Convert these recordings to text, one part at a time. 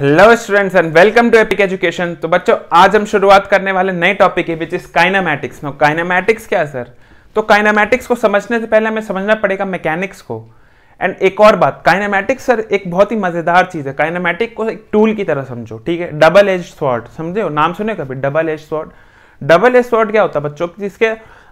Hello students and welcome to epic education तो बच्चों आज हम शुरुआत करने वाले नए टॉपिक के which is kinematics no kinematics क्या है सर तो काइनामेटिक्स को समझने से पहले हमें समझना पड़ेगा मैकेनिक्स को एंड एक और बात काइनामैटिक्स सर एक बहुत ही मज़ेदार चीज़ है काइनामैटिक को एक टूल की तरह समझो ठीक है डबल एज स्वॉर्ड समझे हो नाम सुने कभी double edge sword double edge sword क्या होता है बच्चों जिसके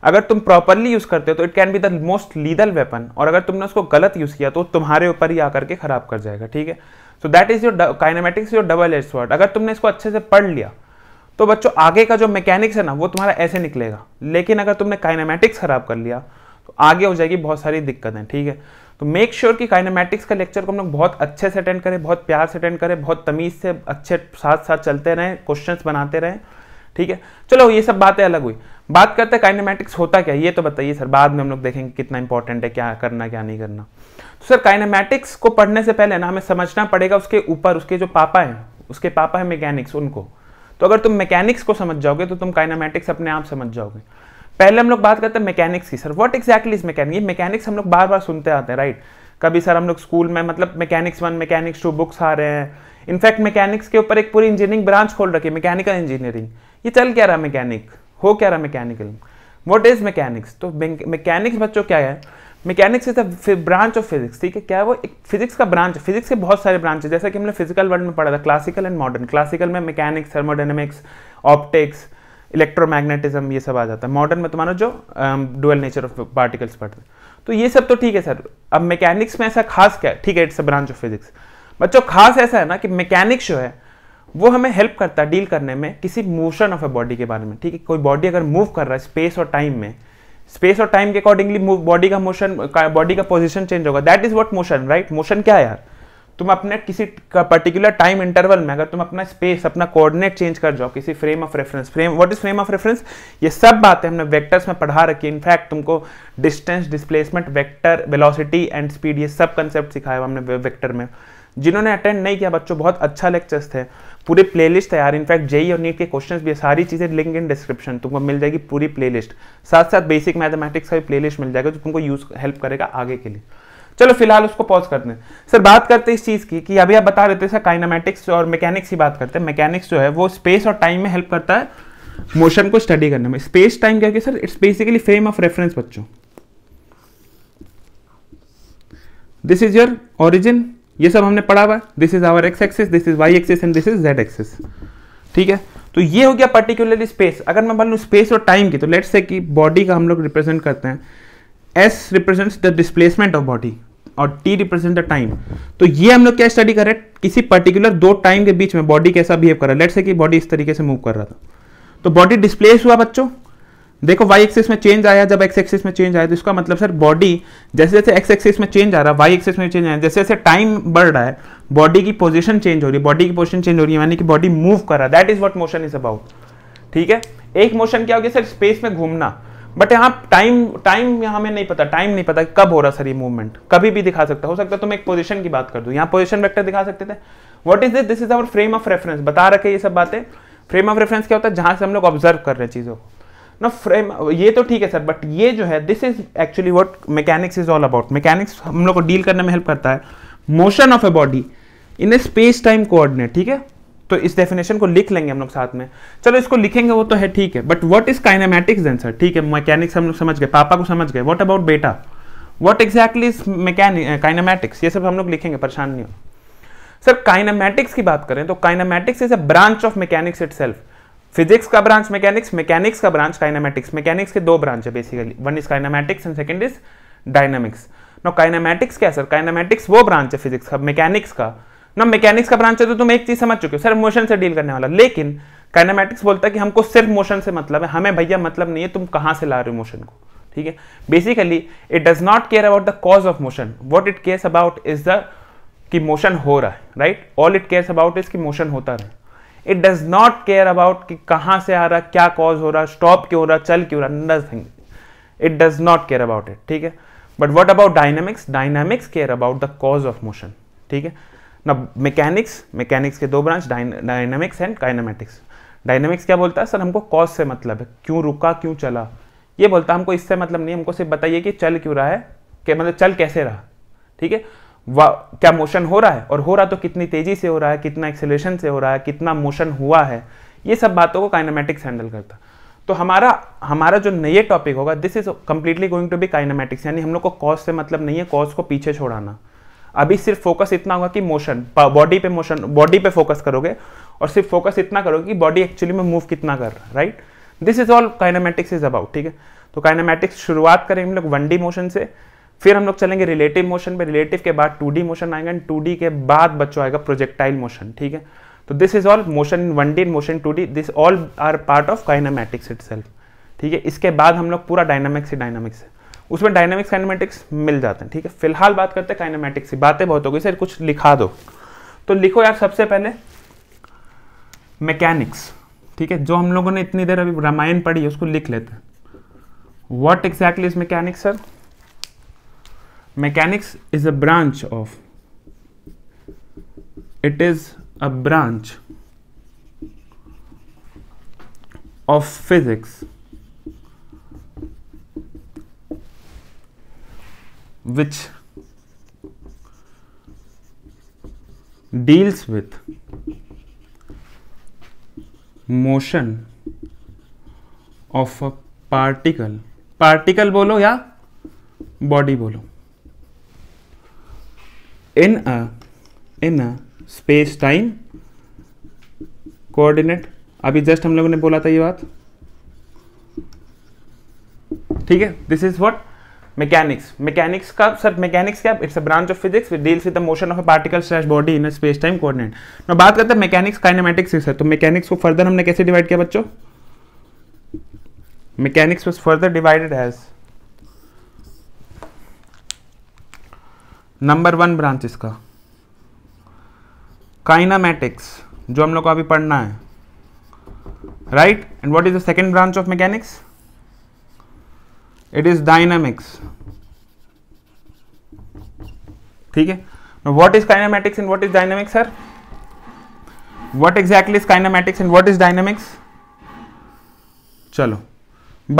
अगर तुम प्रॉपरली यूज़ करते हो तो it can be the most lethal weapon और अगर तुमने उसको गलत यूज़ किया तो तुम्हारे ऊपर ही आकर के ख़राब कर जाएगा ठीक है so that is your kinematics your double edge sword अगर तुमने इसको अच्छे से पढ़ लिया तो बच्चों आगे का जो मैकेनिक्स है ना वो तुम्हारा ऐसे निकलेगा लेकिन अगर तुमने काइनामेटिक्स खराब कर लिया तो आगे हो जाएगी बहुत सारी दिक्कतें ठीक है तो मेक श्योर sure कि का लेक्चर को हम लोग बहुत अच्छे से अटेंड करें बहुत प्यार से अटेंड करें बहुत तमीज़ से अच्छे साथ साथ चलते रहें क्वेश्चन बनाते रहें ठीक है चलो ये सब बातें अलग हुई बात करते हैं काइनामेटिक्स होता क्या ये तो बताइए सर बाद में हम लोग देखेंगे कितना इंपॉर्टेंट है क्या करना क्या नहीं करना तो सर काइनामेटिक्स को पढ़ने से पहले ना हमें समझना पड़ेगा उसके ऊपर उसके जो पापा हैं उसके पापा हैं मैकेनिक्स उनको तो अगर तुम मैकेनिक्स को समझ जाओगे तो तुम काइनामेटिक्स अपने आप समझ जाओगे पहले हम लोग बात करते हैं मैकेनिक्स की sir what exactly is mechanic mechanics हम लोग बार बार सुनते आते हैं राइट कभी सर हम लोग स्कूल में मतलब mechanics one mechanics two books आ रहे हैं इनफैक्ट मैकेनिक्स के ऊपर एक पूरी इंजीनियरिंग ब्रांच खोल रखी है मैकेनिकल इंजीनियरिंग ये चल क्या रहा मैकेनिक हो क्या रहा मैकेनिकल वॉट इज मैकेनिक्स तो मैकेनिक्स बच्चों क्या है mechanics is a branch of physics ठीक है क्या है वो एक फिजिक्स का ब्रांच है फिजिक्स के बहुत सारे ब्रांच है जैसा कि हमने फिजिकल वर्ल्ड में पढ़ा था क्लासिकल एंड मॉडर्न क्लासिकल में मैकेनिक्स थर्मोडाइनमिक्स ऑप्टिक्स इलेक्ट्रोमैग्नेटिज्म ये सब आ जाता है मॉडर्न में तुम्हारा तो जो डुअल नेचर ऑफ पार्टिकल्स पढ़ते तो ये सब तो ठीक है सर अब मैकेनिक्स में ऐसा खास क्या है ठीक है it's a branch of physics बच्चों खास ऐसा है ना कि मैकेनिक्स जो है वो हमें हेल्प करता है डील करने में किसी मोशन ऑफ ए बॉडी के बारे में ठीक है कोई बॉडी अगर मूव कर रहा है स्पेस और टाइम में स्पेस और टाइम के अकॉर्डिंगली बॉडी का मोशन बॉडी का पोजिशन चेंज होगा that is what motion right motion क्या है यार तुम अपने किसी पर्टिकुलर टाइम इंटरवल में अगर तुम अपना स्पेस अपना कोऑर्डिनेट चेंज कर जाओ किसी frame of reference frame what is frame of reference ये सब बातें हमने वेक्टर्स में पढ़ा रखी इनफैक्ट तुमको distance displacement vector velocity and speed ये सब कंसेप्ट सिखाया हमने वेक्टर में जिन्होंने अटेंड नहीं किया बच्चों बहुत अच्छा लेक्चर्स थे पूरे प्लेलिस्ट है यार इनफैक्ट जेई और नीट के क्वेश्चंस भी सारी चीज़ें लिंक इन डिस्क्रिप्शन तुमको मिल जाएगी पूरी प्लेलिस्ट साथ साथ बेसिक मैथमेटिक्स का भी प्लेलिस्ट मिल जाएगा जो तुमको यूज हेल्प करेगा आगे के लिए चलो फिलहाल उसको पॉज करते हैं सर बात करते हैं इस चीज़ की कि अभी आप बता रहे थे सर काइनामेटिक्स और मैकेनिक्स की बात करते हैं मैकेनिक्स जो है वो स्पेस और टाइम में हेल्प करता है मोशन को स्टडी करने में स्पेस टाइम क्या sir it's basically frame of reference बच्चों दिस इज योर ओरिजिन ये सब हमने पढ़ा हुआ this is our X axis this is Y axis and this is Z axis ठीक है तो ये हो गया पर्टिकुलरली स्पेस अगर मैं मान स्पेस और टाइम की तो लेट्स से कि बॉडी का हम लोग रिप्रेजेंट करते हैं S represents the displacement of body और टी रिप्रेजेंट द टाइम तो ये हम लोग क्या स्टडी कर रहे हैं किसी पर्टिकुलर दो टाइम के बीच में बॉडी कैसा बिहेव कर रहा है लेट्स से कि बॉडी इस तरीके से मूव कर रहा था तो बॉडी डिस्प्लेस हुआ बच्चों देखो वाई एक्सिस में चेंज आया जब एक्स एक्सिस में चेंज आया तो इसका मतलब सर बॉडी जैसे जैसे एक्स एक्सिस में चेंज आ रहा है वाई एक्सिस में चेंज आया जैसे जैसे टाइम बढ़ रहा है बॉडी की पोजीशन चेंज हो रही है बॉडी की पोजीशन चेंज हो रही है यानी कि बॉडी मूव कर रहा है that is what motion is about ठीक है एक मोशन क्या हो गया सर स्पेस में घूमना बट यहाँ टाइम टाइम यहाँ हमें नहीं पता टाइम नहीं पता कब हो रहा सर ये मूवमेंट कभी भी दिखा सकता हो सकता है तुम एक पोजिशन की बात कर दो यहाँ पोजिशन वेक्टर दिखा सकते थे what is this this is our frame of reference बता रखे ये सब बातें फ्रेम ऑफ रेफरेंस क्या होता है जहां से हम लोग ऑब्जर्व कर रहे हैं चीज़ों को ना फ्रेम ये तो ठीक है सर बट ये जो है this is actually what mechanics is all about mechanics हम लोग को डील करने में हेल्प करता है motion of a body in a space time coordinate ठीक है तो इस डेफिनेशन को लिख लेंगे हम लोग साथ में चलो इसको लिखेंगे वो तो है ठीक है but what is kinematics then sir ठीक है मैकेनिक्स हम लोग समझ गए पापा को समझ गए वट अबाउट बेटा what exactly is mechanic kinematics ये सब हम लोग लिखेंगे परेशान नहीं हो सर काइनामेटिक्स की बात करें तो kinematics is a branch of mechanics itself physics का ब्रांच मैकेनिक्स मैकेनिक्स का ब्रांच काइनामेटिक्स मैकेनिक्स के दो ब्रांच है basically one is kinematics and second is dynamics no kinematics क्या सर काइनामेटिक्स वो ब्रांच है फिजिक्स का मैकेनिक्स का नो मैकेनिक्स का ब्रांच है तो तुम एक चीज समझ चुके हो सर मोशन से डील करने वाला लेकिन काइनामेटिक्स बोलता है कि हमको सिर्फ मोशन से मतलब है हमें भैया मतलब नहीं है तुम कहाँ से ला रहे हो मोशन को ठीक है basically it does not care about the cause of motion what it cares about is the कि मोशन हो रहा है right all it cares about is कि मोशन होता रहे it does not care about कि कहां से आ रहा क्या कॉज हो रहा स्टॉप क्यों हो रहा चल क्यों रहा nothing it does not care about it ठीक है but what about dynamics dynamics care about the cause of motion ठीक है ना मैकेनिक्स मैकेनिक्स के दो branch dynamics and kinematics dynamics क्या बोलता है सर हमको कॉज से मतलब है क्यों रुका क्यों चला ये बोलता है हमको इससे मतलब नहीं हमको सिर्फ बताइए कि चल क्यों रहा है कि मतलब चल कैसे रहा ठीक है क्या मोशन हो रहा है और हो रहा तो कितनी तेजी से हो रहा है कितना एक्सेलेशन से हो रहा है कितना मोशन हुआ है ये सब बातों को काइनामेटिक्स हैंडल करता तो हमारा हमारा जो नए टॉपिक होगा this is completely going to be kinematics यानी हम लोग को कॉज से मतलब नहीं है कॉज को पीछे छोड़ाना अभी सिर्फ फोकस इतना होगा कि मोशन बॉडी पे मोशन बॉडी पे फोकस करोगे और सिर्फ फोकस इतना करोगे कि बॉडी एक्चुअली में मूव कितना कर रहा right this is all kinematics is about ठीक है तो काइनामेटिक्स शुरुआत करें हम लोग वन डी मोशन से फिर हम लोग चलेंगे रिलेटिव मोशन पे रिलेटिव के बाद टू मोशन आएगा एंड डी के बाद बच्चों आएगा प्रोजेक्टाइल मोशन ठीक है तो this is all motion in one D motion two D this all are part of kinematics it ठीक है इसके बाद हम लोग पूरा डायनामिक्स ही डायनामिक्स है उसमें डायनामिक्स काइनामेटिक्स मिल जाते हैं ठीक है फिलहाल बात करते हैं काइनामेटिक्स की बातें बहुत हो गई सर कुछ लिखा दो तो लिखो यार सबसे पहले मैकेनिक्स ठीक है जो हम लोगों ने इतनी देर अभी रामायण पढ़ी है उसको लिख लेते हैं what exactly is mechanics sir mechanics is a branch of it is a branch of physics which deals with motion of a particle particle bolo ya body bolo in a in a space time coordinate अभी just हम लोगों ने बोला था ये बात ठीक है this is what mechanics mechanics का सर मैकेनिक्स क्या it's a branch of physics with deals with the motion of a particle slash body in space time coordinate no बात करते हैं मैकेनिक्स काइनेमेटिक्स से तो मैकेनिक्स को फर्दर हमने कैसे डिवाइड किया बच्चों mechanics was further divided as number one branch इसका काइनामेटिक्स जो हम लोग को अभी पढ़ना है right and what is the second branch of mechanics it is dynamics ठीक है what is kinematics and what is dynamics sir what exactly is kinematics and what is dynamics चलो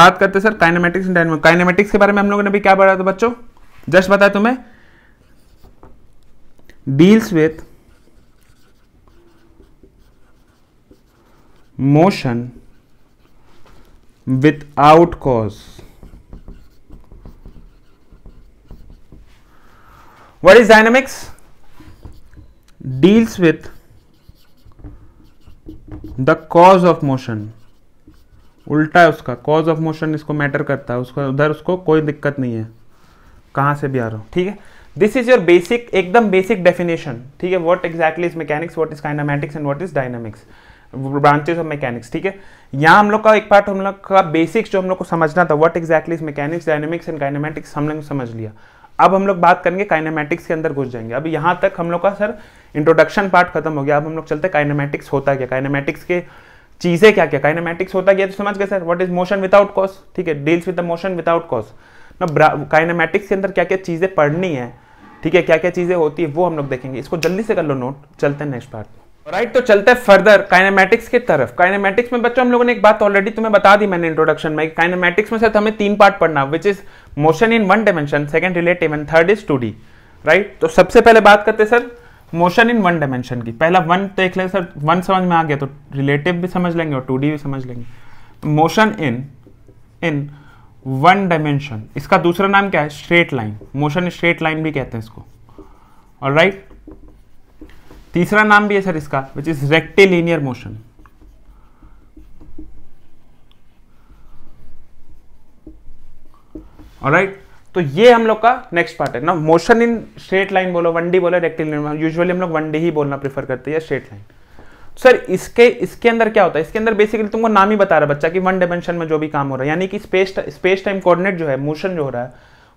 बात करते सर काइनामेटिक्स एंड काइनामेटिक्स के बारे में हम लोगों ने अभी क्या पढ़ा था बच्चों जस्ट बताया तुम्हें deals with motion without cause. What is dynamics? Deals with the cause of motion उल्टा है उसका कॉज ऑफ मोशन इसको मैटर करता है उसको उधर उसको कोई दिक्कत नहीं है कहां से भी आ रहा हूं ठीक है दिस इज योर बेसिक एकदम बेसिक डेफिनेशन ठीक है what exactly is mechanics what is kinematics and what is dynamics branches of mechanics ठीक है यहाँ हम लोग का एक पार्ट हम लोग का बेसिक्स जो हम लोग को समझना था what exactly is mechanics dynamics and kinematics हम लोग समझ लिया अब हम लोग बात करेंगे काइनामेटिक्स के अंदर घुस जाएंगे अब यहाँ तक हम लोग का सर इंट्रोडक्शन पार्ट खत्म हो गया अब हम लोग चलते काइनामेटिक्स होता क्या काइनामेटिक्स के चीज़ें क्या क्या काइनामेटिक्स होता क्या तो समझ गए sir what is motion without cause ठीक है deals with the motion without cause ना काइनामेटिक्स के अंदर क्या क्या चीज़ें पढ़नी है ठीक है क्या क्या चीज़ें होती है वो हम लोग देखेंगे इसको जल्दी से कर लो नोट चलते हैं नेक्स्ट पार्ट राइट right, तो चलते हैं फर्दर काइनेमेटिक्स की तरफ काइनेमेटिक्स में बच्चों हम लोगों ने एक बात ऑलरेडी तुम्हें बता दी मैंने इंट्रोडक्शन में काइनेमेटिक्स में सर हमें तीन पार्ट पढ़ना which is motion in one dimension second relative and third is two right तो सबसे पहले बात करते sir motion in one dimension की पहला वन तो देख लेंगे सर वन समझ में आ गया तो रिलेटिव भी समझ लेंगे और टू भी समझ लेंगे motion in in one dimension इसका दूसरा नाम क्या है straight line motion straight line भी कहते हैं इसको और राइट तीसरा नाम भी है सर इसका विच इज रेक्टेलिनियर मोशन और राइट तो ये हम लोग का नेक्स्ट पार्ट है ना मोशन इन स्ट्रेट लाइन बोलो वन डी बोलो रेक्टेलिनियर यूजुअली हम लोग वन डी ही बोलना प्रेफर करते हैं स्ट्रेट लाइन सर इसके इसके अंदर क्या होता है इसके अंदर बेसिकली तुमको नाम ही बता रहा है बच्चा कि वन डायमेंशन में जो भी काम हो रहा है यानी कि स्पेस स्पेस टाइम कोऑर्डिनेट जो है मोशन जो हो रहा है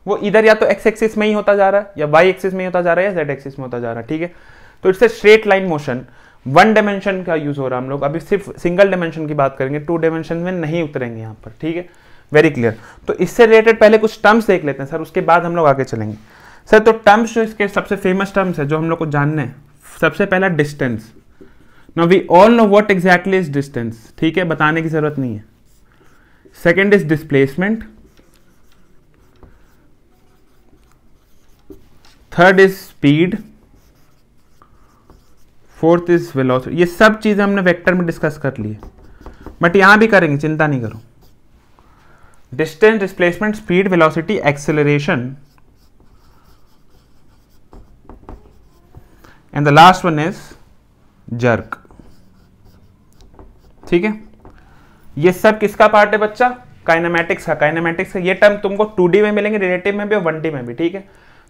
वो इधर या तो एक्स एक्सिस में ही होता जा रहा है या वाई एक्सिस में होता जा रहा है या जेड एक्सिस में होता जा रहा है ठीक है तो it's a straight line motion one dimension का यूज हो रहा है हम लोग अभी सिर्फ सिंगल डायमेंशन की बात करेंगे टू डायमेंशन में नहीं उतरेंगे यहाँ पर ठीक है वेरी क्लियर तो इससे रिलेटेड पहले कुछ टर्म्स देख लेते हैं सर उसके बाद हम लोग आगे चलेंगे सर तो टर्म्स जो इसके सबसे फेमस टर्म्स है जो हम लोग को जानने हैं सबसे पहला distance now we all know what exactly is distance ठीक है बताने की जरूरत नहीं है second is displacement third is speed fourth is velocity ये सब चीज़ें हमने वेक्टर में डिस्कस कर ली है बट यहां भी करेंगे चिंता नहीं करो distance displacement speed velocity acceleration and the last one is jerk ठीक है ये सब किसका पार्ट है बच्चा काइनामेटिक्स का काइनामेटिक्स का ये टर्म तुमको टू में मिलेंगे रिलेटिव में भी और वन में भी ठीक है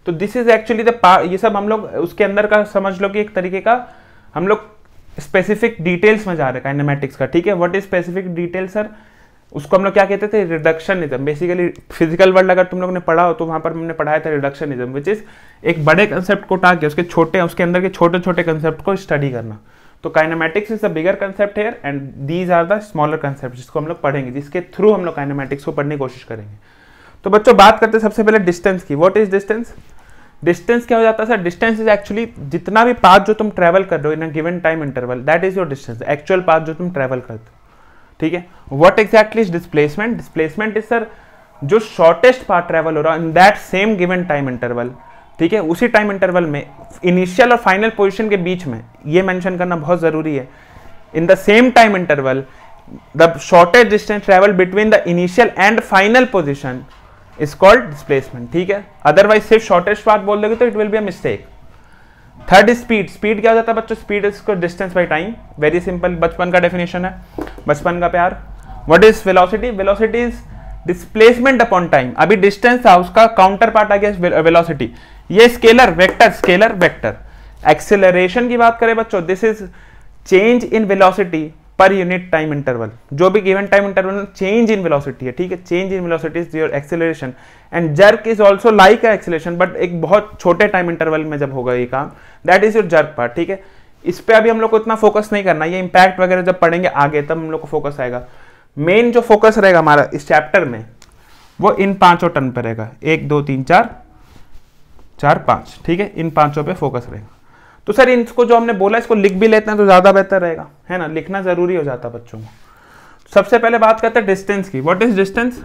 तो दिस इज एक्चुअली द ये सब हम लोग उसके अंदर का समझ लो कि एक तरीके का हम लोग स्पेसिफिक डिटेल्स में जा रहे हैं काइनामेटिक्स का ठीक है what is specific detail sir उसको हम लोग क्या कहते थे रिडक्शनिज्म बेसिकली फिजिकल वर्ल्ड अगर तुम लोग ने पढ़ा हो तो वहां पर हमने पढ़ाया था रिडक्शनिज्म विच इज एक बड़े कंसेप्ट को टाक के उसके छोटे उसके अंदर के छोटे छोटे कंसेप्ट को स्टडी करना तो kinematics is the bigger concept here and these are the smaller concept जिसको हम लोग पढ़ेंगे जिसके थ्रू हम लोग काइनामेटिक्स को पढ़ने की कोशिश करेंगे तो बच्चों बात करते हैं सबसे पहले डिस्टेंस की वॉट इज डिस्टेंस डिस्टेंस क्या हो जाता है सर डिस्टेंस इज एक्चुअली जितना भी पाथ जो तुम ट्रेवल कर रहे हो in a given time interval that is your distance actual path जो तुम ट्रेवल करते हो ठीक है what exactly is displacement displacement is sir जो शॉर्टेस्ट पाथ ट्रेवल हो रहा है in that same given time interval ठीक है उसी टाइम इंटरवल में इनिशियल और फाइनल पोजिशन के बीच में ये मैंशन करना बहुत ज़रूरी है in the same time interval the shortage distance travel between the initial and final position is called displacement ठीक है अदरवाइज सिर्फ शॉर्टेज पाथ बोल दोगे तो it will be a mistake third speed speed क्या हो जाता है बच्चों speed is distance by time very simple बचपन का डेफिनेशन है बचपन का प्यार what is velocity velocity is displacement upon time अभी डिस्टेंस था उसका काउंटर पार्ट आ गया वेलोसिटी ये scalar vector scalar vector acceleration की बात करें बच्चों this is change in velocity per unit time interval जो भी given time interval change in velocity है ठीक है change in velocity is your acceleration and jerk is also like acceleration but एक बहुत छोटे टाइम इंटरवल में जब होगा ये काम that is your jerk part ठीक है इस पर अभी हम लोग को इतना फोकस नहीं करना ये इंपैक्ट वगैरह जब पढ़ेंगे आगे तब हम लोग को फोकस आएगा मेन जो फोकस रहेगा हमारा इस चैप्टर में वो इन पांचों टर्न पर रहेगा एक दो तीन चार चार पाँच ठीक है इन पाँचों पे फोकस रहेगा तो सर इनको जो हमने बोला इसको लिख भी लेते हैं तो ज़्यादा बेहतर रहेगा है ना लिखना ज़रूरी हो जाता है बच्चों को सबसे पहले बात करते हैं डिस्टेंस की what is distance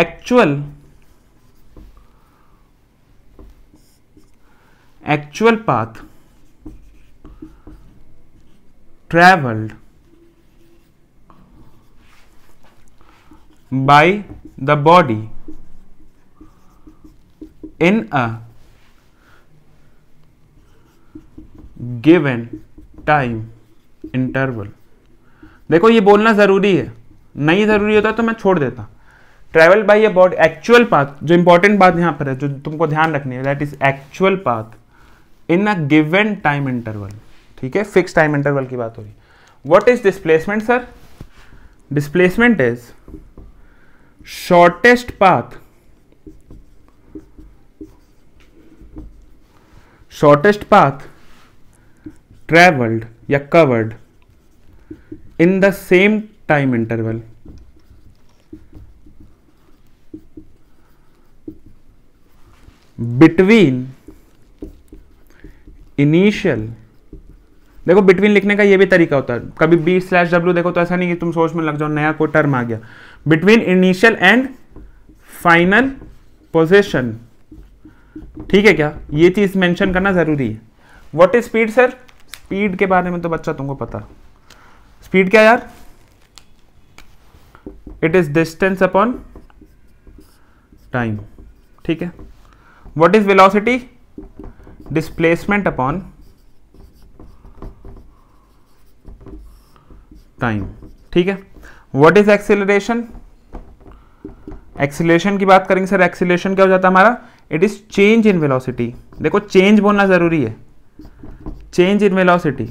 actual actual path travelled by the body in a given time interval देखो ये बोलना ज़रूरी है नहीं ज़रूरी होता तो मैं छोड़ देता travel by about actual path जो इंपॉर्टेंट बात यहां पर है जो तुमको ध्यान रखनी है that is actual path in a given time interval ठीक है फिक्स टाइम इंटरवल की बात हो रही है is displacement sir displacement is shortest path shortest path travelled या covered in the same time interval between initial देखो बिटवीन लिखने का ये भी तरीका होता है कभी बी स्लैश डब्ल्यू देखो तो ऐसा नहीं कि तुम सोच में लग जाओ नया कोई टर्म आ गया between initial and final position ठीक है क्या ये चीज़ मेंशन करना ज़रूरी है what is speed sir speed के बारे में तो बच्चा तुमको पता स्पीड क्या यार it is distance upon time ठीक है what is velocity displacement upon time ठीक है व्हाट इज एक्सेलरेशन एक्सेलेशन की बात करेंगे सर एक्सेलेशन क्या हो जाता है हमारा it is change in velocity देखो चेंज बोलना जरूरी है change in velocity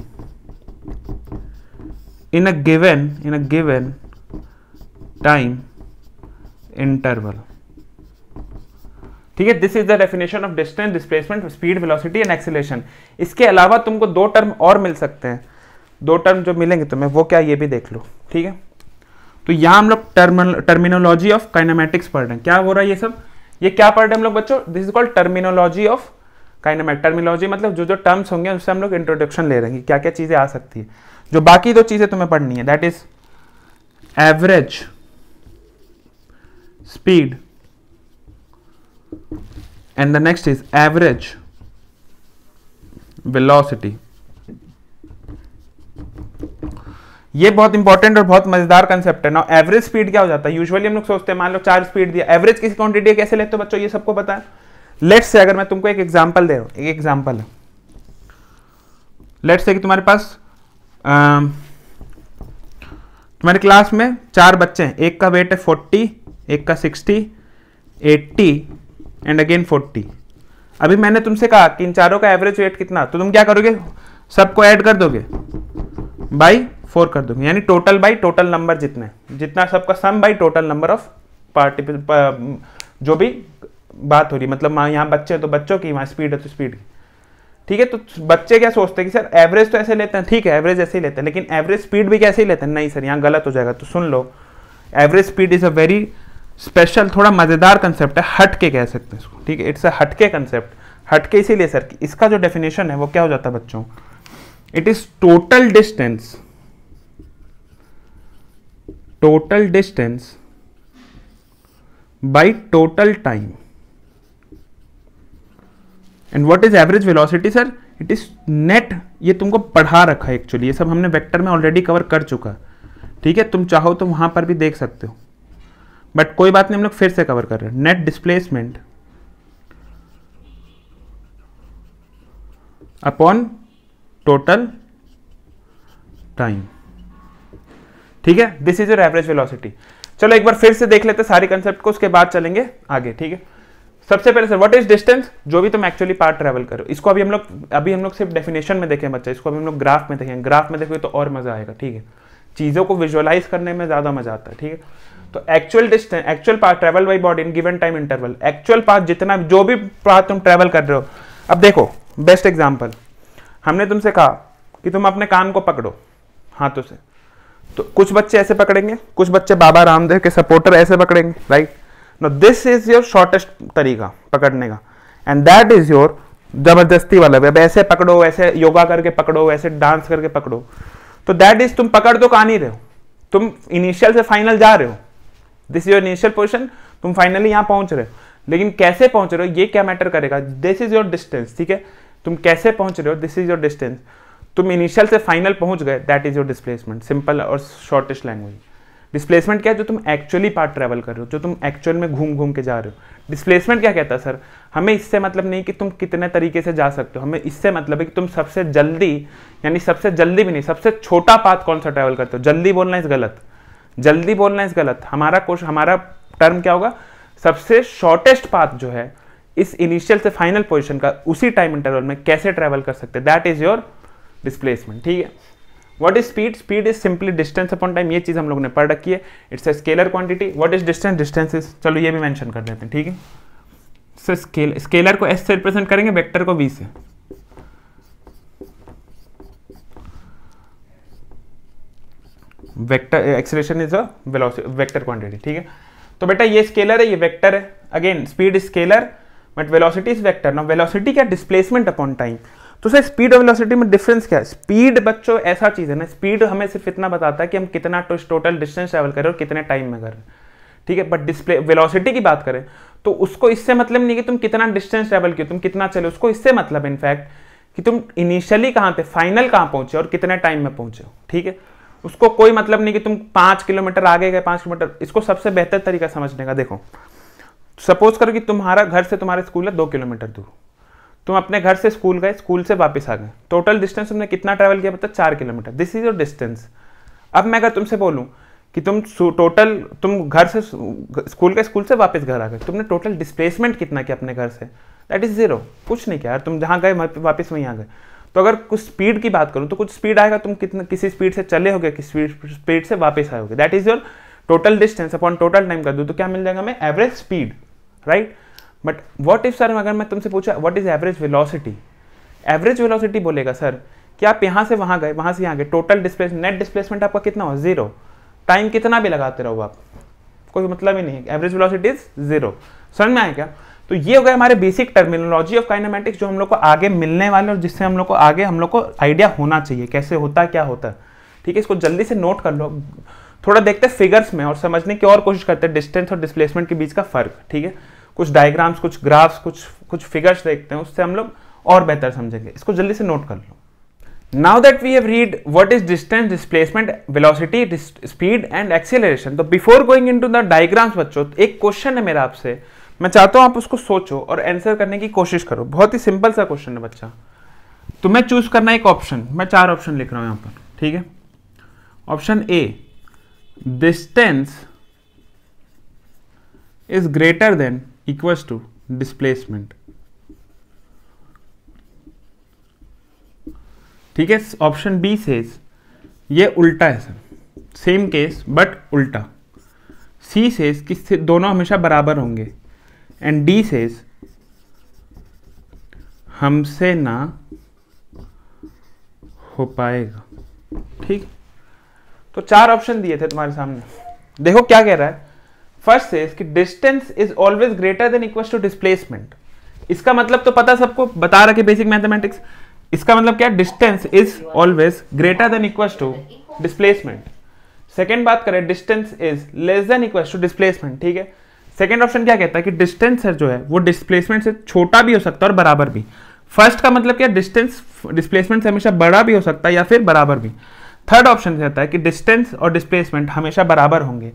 in a given in a given time interval ठीक है this is the definition of distance displacement speed velocity and acceleration इसके अलावा तुमको दो टर्म और मिल सकते हैं दो टर्म जो मिलेंगे तुम्हें वो क्या ये भी देख लो ठीक है तो यहां हम लोग टर्मिनोलॉजी ऑफ काइनामेटिक्स पढ़ रहे हैं क्या हो रहा है ये सब ये क्या पढ़ रहे हम लोग बच्चों this is called terminology of kinematic terminology मतलब जो जो टर्म्स होंगे उससे हम लोग इंट्रोडक्शन ले रहे हैं क्या क्या चीज़ें आ सकती है जो बाकी दो चीज़ें तुम्हें पढ़नी है that is average speed and the next is average velocity ये बहुत इंपॉर्टेंट और बहुत मजेदार कंसेप्ट है ना एवरेज स्पीड क्या हो जाता है यूजुअली हम लोग सोचते हैं मान लो चार स्पीड दिया एवरेज किसी क्वांटिटी कैसे लेते हो बच्चों ये सबको पता है लेट से अगर मैं तुमको एक एग्जाम्पल दे रहा हूँ एक एग्जाम्पल है लेट्स से कि तुम्हारे पास तुम्हारे क्लास में चार बच्चे हैं एक का वेट है फोर्टी एक का sixty eighty and again forty अभी मैंने तुमसे कहा कि इन चारों का एवरेज वेट कितना तो तुम क्या करोगे सबको ऐड कर दोगे बाई फोर कर दूंगी यानी टोटल बाई टोटल नंबर जितने जितना सबका sum by total number of party जो भी बात हो रही मतलब यहाँ बच्चे हैं तो बच्चों की वहाँ स्पीड है तो स्पीड की ठीक है तो बच्चे क्या सोचते हैं कि सर एवरेज तो ऐसे लेते हैं ठीक है एवरेज ऐसे ही लेते हैं लेकिन एवरेज स्पीड भी कैसे ही लेते हैं नहीं सर यहाँ गलत हो जाएगा तो सुन लो average speed is a very special थोड़ा मज़ेदार कंसेप्ट है हट के कह सकते हैं इसको ठीक है इट्स अ हटके कंसेप्ट हटके इसीलिए सर कि इसका जो डेफिनेशन है वो क्या हो जाता है बच्चों it is total distance total distance by total time and what is average velocity sir it is net ये तुमको पढ़ा रखा है एक्चुअली ये सब हमने वेक्टर में ऑलरेडी कवर कर चुका ठीक है तुम चाहो तो वहां पर भी देख सकते हो बट कोई बात नहीं हम लोग फिर से कवर कर रहे हैं net displacement upon total time ठीक है this is your average velocity चलो एक बार फिर से देख लेते सारे कंसेप्ट को उसके बाद चलेंगे आगे ठीक है सबसे पहले सर व्हाट इज डिस्टेंस जो भी तुम एक्चुअली पार्ट ट्रेवल करो इसको अभी हम लोग अभी हम लोग सिर्फ डेफिनेशन में देखें बच्चा इसको अभी हम लोग ग्राफ में देखें ग्राफ में देखोगे तो और मजा आएगा ठीक है चीज़ों को विजुअलाइज करने में ज़्यादा मजा आता है ठीक है तो actual distance actual part travel by body in given time interval actual part जितना जो भी पार्ट तुम ट्रेवल कर रहे हो अब देखो बेस्ट एग्जाम्पल हमने तुमसे कहा कि तुम अपने कान को पकड़ो हाथों से तो कुछ बच्चे ऐसे पकड़ेंगे कुछ बच्चे बाबा रामदेव के सपोर्टर ऐसे पकड़ेंगे right no this is your shortest तरीका पकड़ने का एंड दैट इज योर जबरदस्ती वाला अब ऐसे पकड़ो ऐसे योगा करके पकड़ो ऐसे डांस करके पकड़ो तो दैट इज तुम पकड़ तो कहा नहीं रहे हो तुम इनिशियल से फाइनल जा रहे हो this is your initial position तुम फाइनली यहां पहुंच रहे हो लेकिन कैसे पहुंच रहे हो ये क्या मैटर करेगा दिस इज योर डिस्टेंस ठीक है तुम कैसे पहुंच रहे हो दिस इज योर डिस्टेंस तुम इनिशियल से फाइनल पहुंच गए that is your displacement simple और शॉर्टेस्ट लैंग्वेज डिस्प्लेसमेंट क्या है जो तुम एक्चुअली पार्ट ट्रैवल कर रहे हो जो तुम एक्चुअल में घूम घूम के जा रहे हो डिस्प्लेसमेंट क्या कहता है सर हमें इससे मतलब नहीं कि तुम कितने तरीके से जा सकते हो हमें इससे मतलब है कि तुम सबसे जल्दी यानी सबसे जल्दी भी नहीं सबसे छोटा पाथ कौन सा ट्रैवल करते हो जल्दी बोलना इस गलत जल्दी बोलना इस गलत हमारा कोश हमारा टर्म क्या होगा सबसे शॉर्टेस्ट पाथ जो है इस इनिशियल से फाइनल पोजिशन का उसी टाइम इंटरवल में कैसे ट्रैवल कर सकते दैट इज योर डिस्प्लेसमेंट ठीक है what is speed speed is simply distance upon time ये चीज़ हम लोग ने पढ़ रखी है it's a scalar quantity what is distance distance is चलो ये भी मैंशन कर देते हैं ठीक है सो स्केल स्केलर को एस से रिप्रेजेंट करेंगे वेक्टर को बी से vector acceleration is a velocity vector quantity ठीक है तो बेटा ये स्केलर है ये वेक्टर है again speed is scalar but velocity is vector now velocity क्या डिस्प्लेसमेंट अपॉन टाइम तो सर स्पीड और वेलोसिटी में डिफरेंस क्या है स्पीड बच्चों ऐसा चीज़ है ना स्पीड हमें सिर्फ इतना बताता है कि हम कितना टोटल डिस्टेंस ट्रेवल करें और कितने टाइम में करें ठीक है बट डिस्प्ले वेलोसिटी की बात करें तो उसको इससे मतलब नहीं कि तुम कितना डिस्टेंस ट्रेवल किए तुम कितना चले उसको इससे मतलब इनफैक्ट कि तुम इनिशियली कहाँ थे फाइनल कहाँ पहुंचे और कितने टाइम में पहुंचे ठीक है उसको कोई मतलब नहीं कि तुम पाँच किलोमीटर आगे गए पाँच किलोमीटर इसको सबसे बेहतर तरीका समझने का देखो सपोज करो कि तुम्हारा घर से तुम्हारे स्कूल है दो किलोमीटर दूर तुम अपने घर से स्कूल गए स्कूल से वापस आ गए टोटल डिस्टेंस तुमने कितना ट्रैवल किया पता चार kilometre this is your distance अब मैं अगर तुमसे बोलूँ कि तुम टोटल तुम घर से स्कूल गए स्कूल से वापस घर आ गए तुमने टोटल डिस्प्लेसमेंट कितना किया अपने घर से दैट इज़ ज़ीरो कुछ नहीं किया यार तुम जहाँ गए वापस वहीं आ गए तो अगर कुछ स्पीड की बात करूँ तो कुछ स्पीड आएगा तुम कितना किसी स्पीड से चले गए किस स्पीड से वापस आए होगे that is your total distance upon total time कर दूँ तो क्या मिल जाएगा हमें average speed right right? But what if sir अगर मैं तुमसे पूछा what is average velocity average velocity बोलेगा सर कि आप यहाँ से वहाँ गए वहाँ से यहाँ गए टोटल डिस्प्लेस नेट डिस्प्लेसमेंट आपका कितना हो जीरो टाइम कितना भी लगाते रहो आप कोई मतलब ही नहीं एवरेज वेलोसिटी इज जीरो समझ में आया क्या तो ये हो गया हमारे बेसिक टर्मिनोलॉजी ऑफ काइनामेटिक्स जो हम लोग को आगे मिलने वाले और जिससे हम लोग को आगे हम लोग को आइडिया होना चाहिए कैसे होता है क्या होता है ठीक है इसको जल्दी से नोट कर लो थोड़ा देखते हैं फिगर्स में और समझने की और कोशिश करते हैं डिस्टेंस और डिस्प्लेसमेंट के बीच का फर्क ठीक है कुछ डायग्राम्स कुछ ग्राफ्स कुछ कुछ फिगर्स देखते हैं उससे हम लोग और बेहतर समझेंगे इसको जल्दी से नोट कर लो now that we have read what is distance displacement velocity speed and acceleration तो before going into the diagrams बच्चों तो एक क्वेश्चन है मेरा आपसे मैं चाहता हूं आप उसको सोचो और आंसर करने की कोशिश करो बहुत ही सिंपल सा क्वेश्चन है बच्चा तो मैं चूज करना एक ऑप्शन मैं चार ऑप्शन लिख रहा हूं यहां पर ठीक है option A distance is greater than equals to displacement ठीक है ऑप्शन बी से ये उल्टा है सर सेम केस बट उल्टा सी से कि दोनों हमेशा बराबर होंगे एंड डी से हमसे ना हो पाएगा ठीक तो चार ऑप्शन दिए थे तुम्हारे सामने देखो क्या कह रहा है फर्स्ट से distance is always greater than equal to displacement इसका मतलब तो पता सबको बता रखे बेसिक मैथमेटिक्स इसका मतलब क्या distance is always greater than equal to displacement second बात करें distance is less than equal to displacement ठीक है सेकेंड ऑप्शन क्या कहता है कि डिस्टेंस है जो है वो डिस्प्लेसमेंट से छोटा भी हो सकता है और बराबर भी फर्स्ट का मतलब क्या डिस्टेंस डिस्प्लेसमेंट से हमेशा बड़ा भी हो सकता है या फिर बराबर भी थर्ड ऑप्शन कहता है कि डिस्टेंस और डिस्प्लेसमेंट हमेशा बराबर होंगे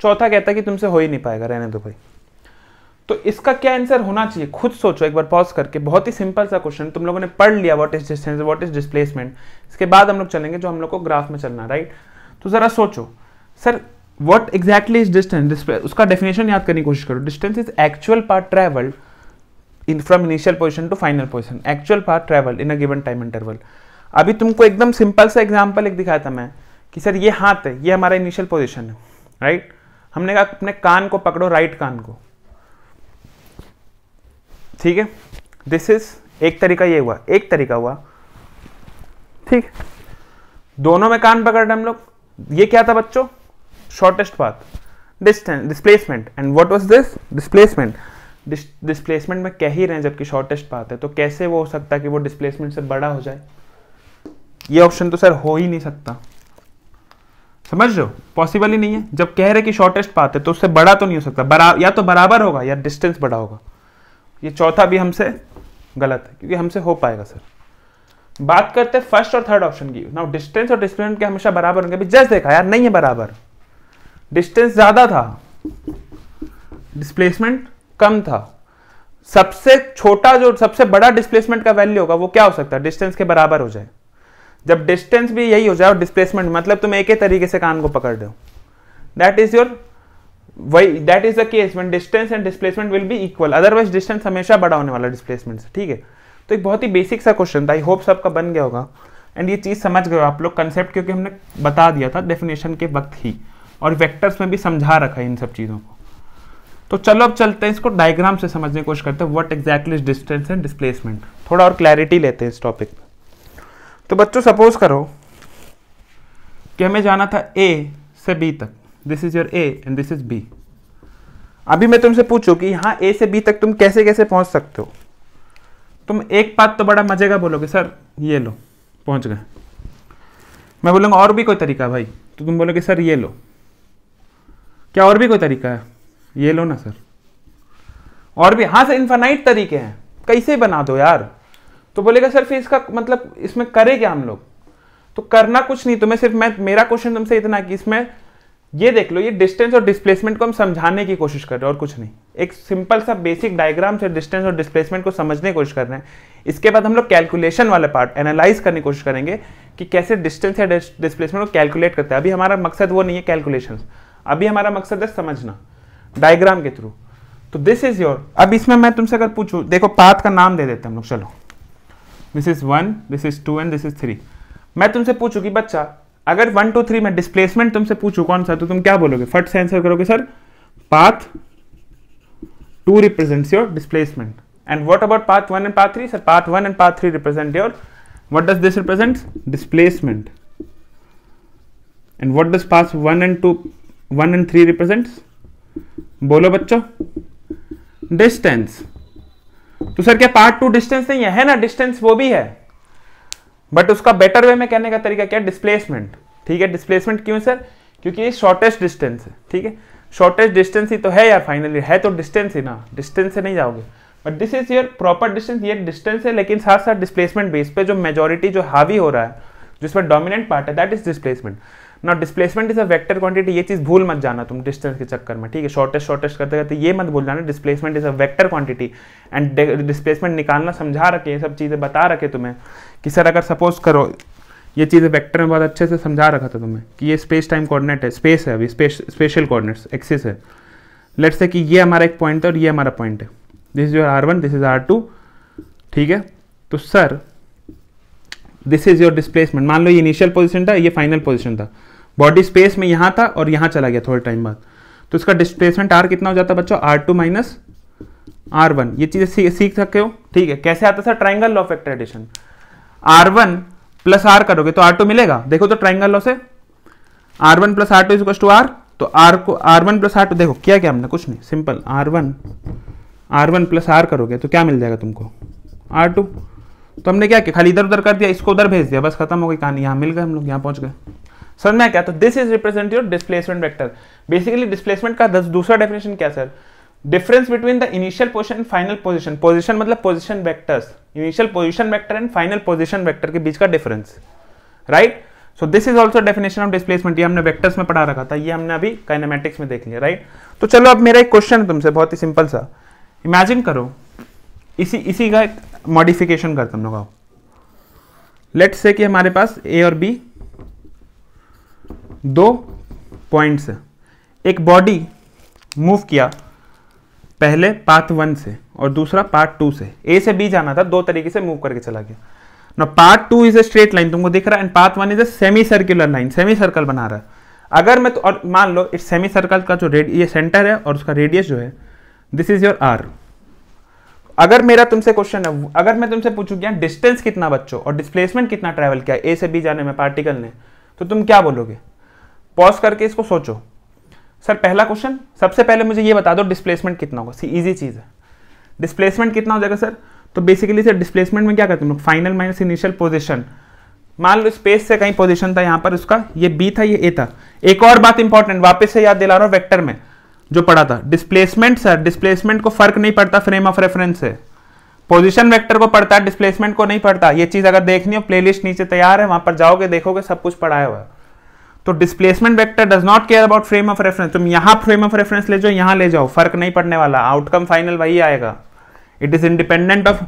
चौथा कहता है कि तुमसे हो ही नहीं पाएगा रहने दो भाई तो इसका क्या आंसर होना चाहिए खुद सोचो एक बार पॉज करके बहुत ही सिंपल सा क्वेश्चन तुम लोगों ने पढ़ लिया what is distance what is displacement इसके बाद हम लोग चलेंगे जो हम लोग को ग्राफ में चलना राइट तो जरा सोचो sir what exactly is distance उसका डेफिनेशन याद करने की कोशिश करो distance is actual part travelled in from initial position to final position actual part travel in a given time interval अभी तुमको एकदम सिंपल सा एग्जाम्पल एक दिखाया था मैं कि सर ये हाथ है ये हमारा इनिशियल पोजिशन है राइट right? हमने कहा अपने कान को पकड़ो राइट कान को ठीक है दिस इज एक तरीका ये हुआ एक तरीका हुआ ठीक दोनों में कान पकड़ रहे हम लोग ये क्या था बच्चों shortest path distance displacement and what was this displacement displacement में कह ही रहे हैं जबकि शॉर्टेस्ट पाथ है तो कैसे वो हो सकता है कि वो डिस्प्लेसमेंट से बड़ा हो जाए ये ऑप्शन तो सर हो ही नहीं सकता समझ रहे हो पॉसिबल ही नहीं है जब कह रहे कि शॉर्टेस्ट पाथ है तो उससे बड़ा तो नहीं हो सकता बरा, या तो बराबर होगा या डिस्टेंस बड़ा होगा ये चौथा भी हमसे गलत है क्योंकि हमसे हो पाएगा सर बात करते हैं फर्स्ट और थर्ड ऑप्शन की नाउ डिस्टेंस और डिस्टेंस के हमेशा बराबर होंगे अभी जस्ट देखा यार नहीं है बराबर डिस्टेंस ज़्यादा था डिस्प्लेसमेंट कम था सबसे छोटा जो सबसे बड़ा डिस्प्लेसमेंट का वैल्यू होगा वो क्या हो सकता है डिस्टेंस के बराबर हो जाए जब डिस्टेंस भी यही हो जाए और डिस्प्लेसमेंट मतलब तुम एक ही तरीके से कान को पकड़ रहे हो दैट इज योर वही that is the case when distance and displacement will be equal otherwise distance हमेशा बड़ा होने वाला डिस्प्लेसमेंट से ठीक है तो एक बहुत ही बेसिक सा क्वेश्चन था आई होप सबका बन गया होगा एंड ये चीज़ समझ गए आप लोग कंसेप्ट क्योंकि हमने बता दिया था डेफिनेशन के वक्त ही और वेक्टर्स में भी समझा रखा है इन सब चीज़ों को तो चलो अब चलते हैं इसको डायग्राम से समझने की कोशिश करते हैं what exactly distance and displacement थोड़ा और क्लैरिटी लेते हैं इस टॉपिक पर तो बच्चों सपोज करो कि हमें जाना था ए से बी तक this is your A and this is B अभी मैं तुमसे पूछूं कि यहाँ ए से बी तक तुम कैसे कैसे पहुँच सकते हो तुम एक बात तो बड़ा मजे का बोलोगे सर ये लो पहुँच गए मैं बोलूँगा और भी कोई तरीका भाई तो तुम बोलोगे सर ये लो क्या और भी कोई तरीका है ये लो ना सर और भी हाँ सर इन्फानाइट तरीके हैं कैसे बना दो यार तो बोलेगा सर फिर इसका मतलब इसमें करे क्या हम लोग तो करना कुछ नहीं तुम्हें सिर्फ मैं मेरा क्वेश्चन तुमसे इतना कि इसमें ये देख लो ये डिस्टेंस और डिस्प्लेसमेंट को हम समझाने की कोशिश कर रहे हैं और कुछ नहीं एक सिंपल सा बेसिक डायग्राम से डिस्टेंस और डिस्प्लेसमेंट को समझने की कोशिश कर रहे हैं इसके बाद हम लोग कैलकुलेशन वाले पार्ट एनालाइज करने की कोशिश करेंगे कि कैसे डिस्टेंस या डिस्प्लेसमेंट को कैलकुलेट करते हैं अभी हमारा मकसद वो नहीं है कैलकुलेशन अभी हमारा मकसद है समझना डायग्राम के थ्रू तो दिस इज योर अब इसमें मैं तुमसे अगर पूछूँ देखो पाथ का नाम दे देते हैं हम लोग चलो this is one this is two and this is three मैं तुमसे पूछूंगी बच्चा अगर वन टू थ्री में डिस्प्लेसमेंट तुमसे पूछू कौन सा तो तुम क्या बोलोगे फट से आंसर करोगे sir path two represents your displacement and what about path one and path three sir path one and path three represent your what does this represent displacement and what does path one and two one and three represent बोलो bachcho distance तो sir क्या part two distance नहीं है है ना distance वो भी है बट उसका बेटर वे में कहने का तरीका क्या डिस्प्लेसमेंट ठीक है डिस्प्लेसमेंट क्यों सर क्योंकि ये शॉर्टेस्ट डिस्टेंस है ठीक है शॉर्टेस्ट डिस्टेंस ही तो है यार फाइनली है तो डिस्टेंस ही ना डिस्टेंस से नहीं जाओगे but this is your proper distance ये डिस्टेंस है लेकिन साथ साथ डिस्प्लेसमेंट बेस पे जो मेजोरिटी जो हावी हो रहा है जिसमें डोमिनेंट पार्ट है दैट इज डिस्प्लेसमेंट ना displacement is a vector quantity ये चीज़ भूल मत जाना तुम डिस्टेंस के चक्कर में ठीक है शॉर्टेस्ट शॉर्टेस्ट करते करते ये मत भूल जाना displacement is a vector quantity and displacement निकालना समझा रखे ये सब चीज़ें बता रखे तुम्हें कि सर अगर सपोज करो ये चीज़ें वेक्टर में बहुत अच्छे से समझा रखा था तुम्हें कि ये स्पेस टाइम कोऑर्डिनेट है स्पेस है अभी स्पेशल कोऑर्डिनेट्स एक्सिस है लेट्स से कि ये हमारा एक पॉइंट है और ये हमारा पॉइंट है this is your R one this is R two ठीक है तो sir this is your displacement मान लो ये इनिशियल पोजिशन था ये फाइनल पोजिशन था बॉडी स्पेस में यहां था और यहां चला गया थोड़े टाइम बाद तो इसका डिस्प्लेसमेंट आर कितना हो जाता है बच्चों R two minus R one ये चीज़ें सीख सकते हो ठीक है कैसे आता sir triangle law of addition R one plus R करोगे तो आर टू मिलेगा देखो तो ट्राइंगल लॉ से R one plus R two is two are तो आर को R one plus R two देखो क्या क्या हमने कुछ नहीं simple R one R one plus R करोगे तो क्या मिल जाएगा तुमको आर टू तो हमने क्या किया खाली इधर उधर कर दिया इसको उधर भेज दिया बस खत्म हो गई कहानी यहाँ मिल गए हम लोग यहाँ पहुँच गए समझ में तो क्या तो this is represent your displacement vector basically displacement का दूसरा डेफिनेशन क्या sir difference between the initial position final position position मतलब position vectors initial position vector and final position vector के बीच का difference right so this is also definition of displacement ये हमने vectors में पढ़ा रखा था ये हमने अभी काइनामेटिक्स में देख लिया राइट right? तो चलो अब मेरा एक क्वेश्चन है तुमसे बहुत ही सिंपल सा इमेजिन करो इसी इसी का एक मॉडिफिकेशन करता हम लोग लेट्स से कि हमारे पास ए और बी दो पॉइंट्स एक बॉडी मूव किया पहले पार्ट वन से और दूसरा पार्ट टू से ए से बी जाना था दो तरीके से मूव करके चला गया ना part two is a straight line तुमको दिख रहा है and part one is a semicircular line semicircle बना रहा है अगर मैं तो और मान लो इस सेमी सर्कल का जो रेड ये सेंटर है और उसका रेडियस जो है दिस इज योर आर अगर मेरा तुमसे क्वेश्चन है अगर मैं तुमसे पूछू क्या डिस्टेंस कितना बच्चों और डिस्प्लेसमेंट कितना ट्रेवल किया ए से बी जाने में पार्टिकल ने तो तुम क्या बोलोगे पॉज करके इसको सोचो सर पहला क्वेश्चन सबसे पहले मुझे ये बता दो डिस्प्लेसमेंट कितना होगा सी ईजी चीज़ है डिस्प्लेसमेंट कितना हो जाएगा सर तो बेसिकली सर डिस्प्लेसमेंट में क्या करते हैं लोग फाइनल माइनस इनिशियल पोजिशन मान लो स्पेस से कहीं पोजिशन था यहाँ पर उसका ये बी था ये ए था एक और बात इंपॉर्टेंट वापस से याद दिला रहा हूँ वैक्टर में जो पढ़ा था डिस्प्लेसमेंट सर डिस्प्लेसमेंट को फर्क नहीं पड़ता फ्रेम ऑफ रेफरेंस से पोजिशन वेक्टर को पढ़ता है डिस्प्लेसमेंट को नहीं पढ़ता ये चीज अगर देखनी हो प्लेलिस्ट नीचे तैयार है वहां पर जाओगे देखोगे सब कुछ पढ़ाया हुआ है तो displacement vector does not care about frame of reference तुम यहाँ फ्रेम ऑफ रेफरेंस ले जाओ यहां ले जाओ फर्क नहीं पड़ने वाला आउटकम फाइनल वही आएगा इट इज इंडिपेंडेंट ऑफ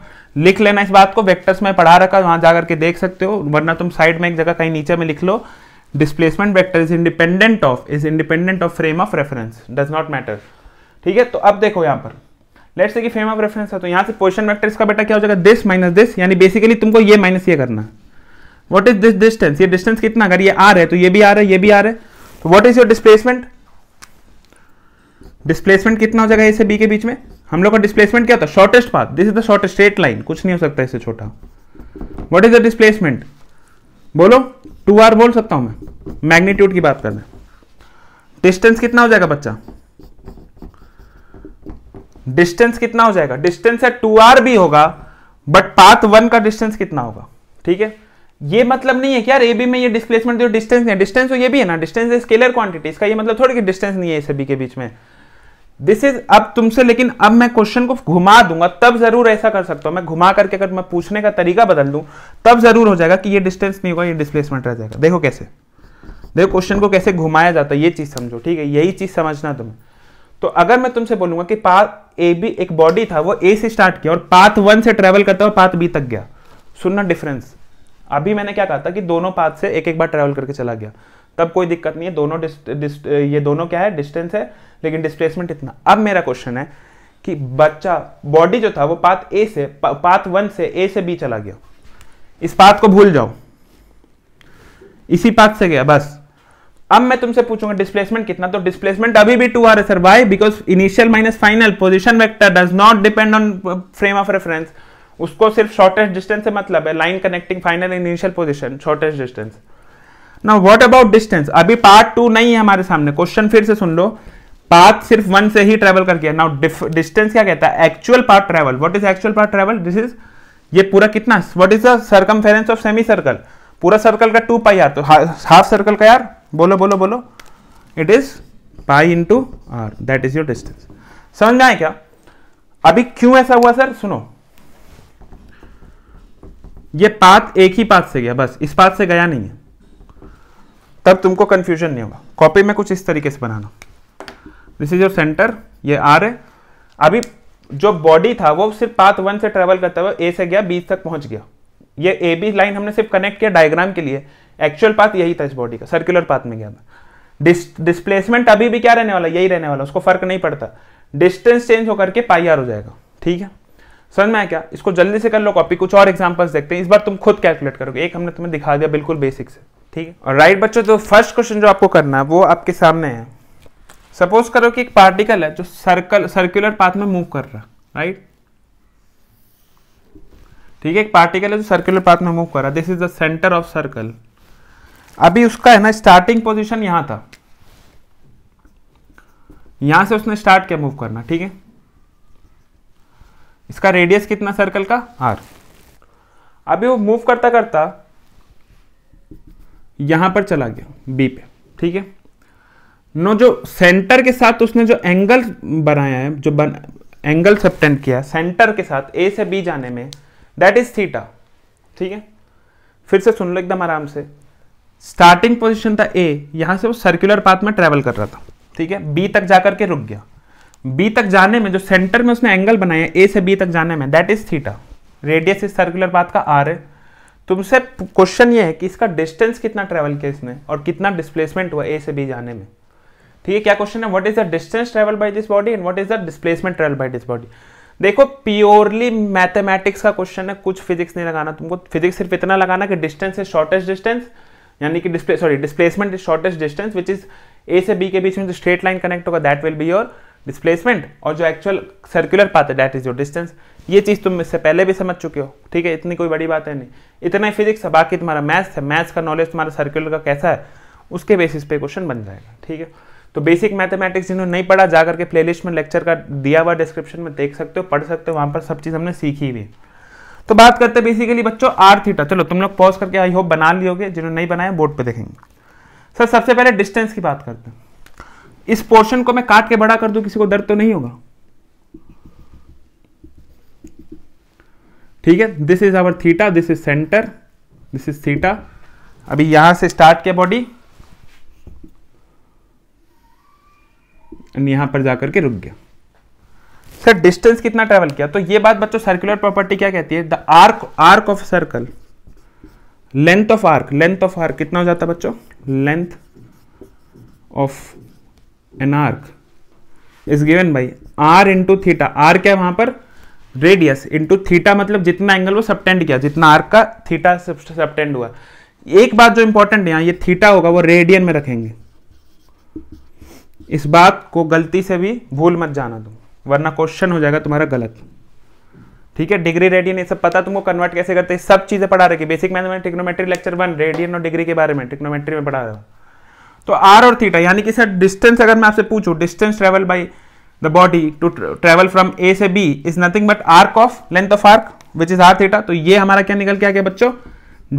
लिख लेना इस बात को वेक्टर्स में पढ़ा रखा वहां जाकर के देख सकते हो वरना तुम साइड में एक जगह कहीं नीचे में लिख लो displacement vector is independent of is independent of frame of reference does not matter ठीक है तो अब देखो यहाँ पर लेट से कि फ्रेम ऑफ रेफरेंस है तो यहाँ से पोजिशन वेक्टर इसका बेटा क्या हो जाएगा दिस माइनस दिस यानी बेसिकली तुमको ये माइनस ये करना वॉट इज दिस डिस्टेंस ये डिस्टेंस कितना अगर ये आ रहा है तो ये भी आ रहा है ये भी आ रहा है तो what is your displacement displacement कितना हो जाएगा ए से बी के बीच में हम लोग का डिस्प्लेसमेंट क्या होता है shortest path this is the shortest straight line कुछ नहीं हो सकता इससे छोटा वॉट इज द डिस्प्लेसमेंट बोलो टू आर बोल सकता हूं मैं मैग्नीट्यूड की बात कर रहे डिस्टेंस कितना हो जाएगा बच्चा डिस्टेंस कितना हो जाएगा डिस्टेंस है टू आर भी होगा बट पाथ वन का डिस्टेंस कितना होगा ठीक है ये मतलब नहीं है कि यार ए बी में ये डिस्प्लेसमेंट जो डिस्टेंस है डिस्टेंस तो ये भी है ना डिस्टेंस स्केलर क्वांटिटी इसका ये मतलब थोड़ी कि डिस्टेंस नहीं है सभी के बीच में दिस इज अब तुमसे लेकिन अब मैं क्वेश्चन को घुमा दूंगा तब जरूर ऐसा कर सकता हूं मैं घुमा करके अगर मैं पूछने का तरीका बदल दूं तब जरूर हो जाएगा कि ये डिस्टेंस नहीं होगा ये डिस्प्लेसमेंट रह जाएगा देखो कैसे देखो क्वेश्चन को कैसे घुमाया जाता है ये चीज समझो ठीक है यही चीज समझना तुम्हें तो अगर मैं तुमसे बोलूंगा कि पाथ ए बी एक बॉडी था वो ए से स्टार्ट किया और पाथ वन से ट्रेवल करता और पाथ बी तक गया सुनना डिफरेंस अभी मैंने क्या कहा था कि दोनों पाथ से एक एक बार ट्रैवल करके चला गया तब कोई दिक्कत नहीं है दोनों डिस्ट, डिस्ट, ये दोनों क्या है डिस्टेंस है लेकिन डिस्प्लेसमेंट इतना अब मेरा क्वेश्चन है कि बच्चा बॉडी जो था वो पाथ ए से पाथ वन से ए से बी चला गया इस पाथ को भूल जाओ इसी पाथ से गया बस अब मैं तुमसे पूछूंगा डिस्प्लेसमेंट कितना तो डिस्प्लेसमेंट अभी भी टू आर है sir why because initial minus final position vector does not depend on frame of reference उसको सिर्फ शॉर्टेस्ट डिस्टेंस से मतलब है line connecting final initial position shortest distance ना व्हाट अबाउट डिस्टेंस अभी पार्ट टू नहीं है हमारे सामने क्वेश्चन फिर से सुन लो पाथ सिर्फ वन से ही ट्रेवल करके नाउ डिस्टेंस क्या कहता है actual part travel what is actual part travel this is ये पूरा कितना what is the circumference of semi circle पूरा सर्कल का टू पाई आर तो हाफ सर्कल का यार बोलो बोलो बोलो it is pi in two R that is your distance समझ में आए क्या अभी क्यों ऐसा हुआ सर सुनो ये पाथ एक ही पाथ से गया बस इस पाथ से गया नहीं है तब तुमको कंफ्यूजन नहीं होगा कॉपी में कुछ इस तरीके से बनाना दिस इज योर सेंटर ये आर है अभी जो बॉडी था वो सिर्फ पाथ वन से ट्रेवल करता हुआ ए से गया बी तक पहुंच गया ये ए बी लाइन हमने सिर्फ कनेक्ट किया डायग्राम के लिए एक्चुअल पाथ यही था इस बॉडी का सर्कुलर पाथ में गया था डिस्प्लेसमेंट अभी भी क्या रहने वाला यही रहने वाला उसको फर्क नहीं पड़ता डिस्टेंस चेंज होकर के पाई आर हो जाएगा ठीक है समझ में आया क्या इसको जल्दी से कर लो कॉपी कुछ और एग्जाम्पल्स देखते हैं इस बार तुम खुद कैलकुलेट करोगे एक हमने तुम्हें दिखा दिया बिल्कुल बेसिक से ठीक है और राइट बच्चों तो फर्स्ट क्वेश्चन जो आपको करना है वो आपके सामने है सपोज करो कि एक पार्टिकल है जो सर्कल सर्कुलर पाथ में मूव कर रहा राइट ठीक है एक पार्टिकल है जो सर्कुलर पाथ में मूव कर रहा this is the centre of circle अभी उसका है ना स्टार्टिंग पोजिशन यहां था यहां से उसने स्टार्ट किया मूव करना ठीक है इसका रेडियस कितना सर्कल का आर अभी वो मूव करता करता यहां पर चला गया बी पे ठीक है नो जो सेंटर के साथ उसने जो एंगल बनाया है जो बन, एंगल सब्टेंट किया सेंटर के साथ ए से बी जाने में दैट इज थीटा ठीक है फिर से सुन लो एकदम आराम से स्टार्टिंग पोजीशन था ए यहां से वो सर्कुलर पाथ में ट्रेवल कर रहा था ठीक है बी तक जाकर के रुक गया बी तक जाने में जो सेंटर में उसने एंगल बनाया ए से बी तक जाने में दैट इज थीटा रेडियस इस सर्कुलर बात का आर है तुमसे क्वेश्चन ये है कि इसका डिस्टेंस कितना ट्रेवल किया इसने और कितना डिस्प्लेसमेंट हुआ ए से बी जाने में ठीक तो है क्या क्वेश्चन है what is the distance travel by this body and what is the displacement travel by this body देखो प्योरली मैथमेटिक्स का क्वेश्चन है कुछ फिजिक्स नहीं लगाना तुमको फिजिक्स सिर्फ इतना लगाना कि डिस्टेंस इज शॉर्टेस्ट डिस्टेंस यानी कि display sorry displacement is shortest distance which is A से बी के बीच में जो स्ट्रेट लाइन कनेक्ट होगा that will be your displacement और जो एक्चुअल सर्कुलर पाथ है डैट इज योर डिस्टेंस ये चीज़ तुम इससे पहले भी समझ चुके हो ठीक है इतनी कोई बड़ी बात है नहीं इतना ही फिजिक्स बाकी तुम्हारा मैथ्स है मैथ्स का नॉलेज तुम्हारा सर्कुलर का कैसा है उसके बेसिस पे क्वेश्चन बन जाएगा ठीक है तो बेसिक मैथमेटिक्स जिन्होंने नहीं पढ़ा जा करके प्लेलिस्ट में लेक्चर का दिया हुआ डिस्क्रिप्शन में देख सकते हो पढ़ सकते हो वहाँ पर सब चीज़ हमने सीखी हुई तो बात करते हैं बेसिकली बच्चों आर थीटा चलो तुम लोग पॉज करके आई होप बना लियोगे जिन्होंने नहीं बनाया बोर्ड पर देखेंगे सर सबसे पहले डिस्टेंस की बात करते हैं इस पोर्शन को मैं काट के बड़ा कर दूं किसी को दर्द तो नहीं होगा ठीक है this is our theta this is centre this is theta अभी यहां से स्टार्ट किया बॉडी एंड यहां पर जाकर के रुक गया सर डिस्टेंस कितना ट्रेवल किया तो ये बात बच्चों सर्कुलर प्रॉपर्टी क्या कहती है the arc arc of circle length of arc length of arc कितना हो जाता है बच्चों length of an arc is given by R into theta R क्या है वहां पर रेडियस इंटू थीटा मतलब जितना एंगल वो सबटेंड किया जितना आर्क का थीटा सबटेंड हुआ एक बात जो इंपॉर्टेंट है यहाँ ये थीटा होगा वो रेडियन में रखेंगे इस बात को गलती से भी भूल मत जाना तुम वरना क्वेश्चन हो जाएगा तुम्हारा गलत ठीक है डिग्री रेडियन ये सब पता तुमको कन्वर्ट कैसे करते हैं सब चीज़ें पढ़ा रखी basic mathematics trigonometry lecture one radian और डिग्री के बारे में टिक्नोमेट्री में पढ़ा रहा हूँ तो आर और थीटा यानी कि सर डिस्टेंस अगर मैं आपसे पूछू distance travel by the body to travel from A से B is nothing but arc of length of arc which is R theta तो ये हमारा क्या निकल के आ गया बच्चों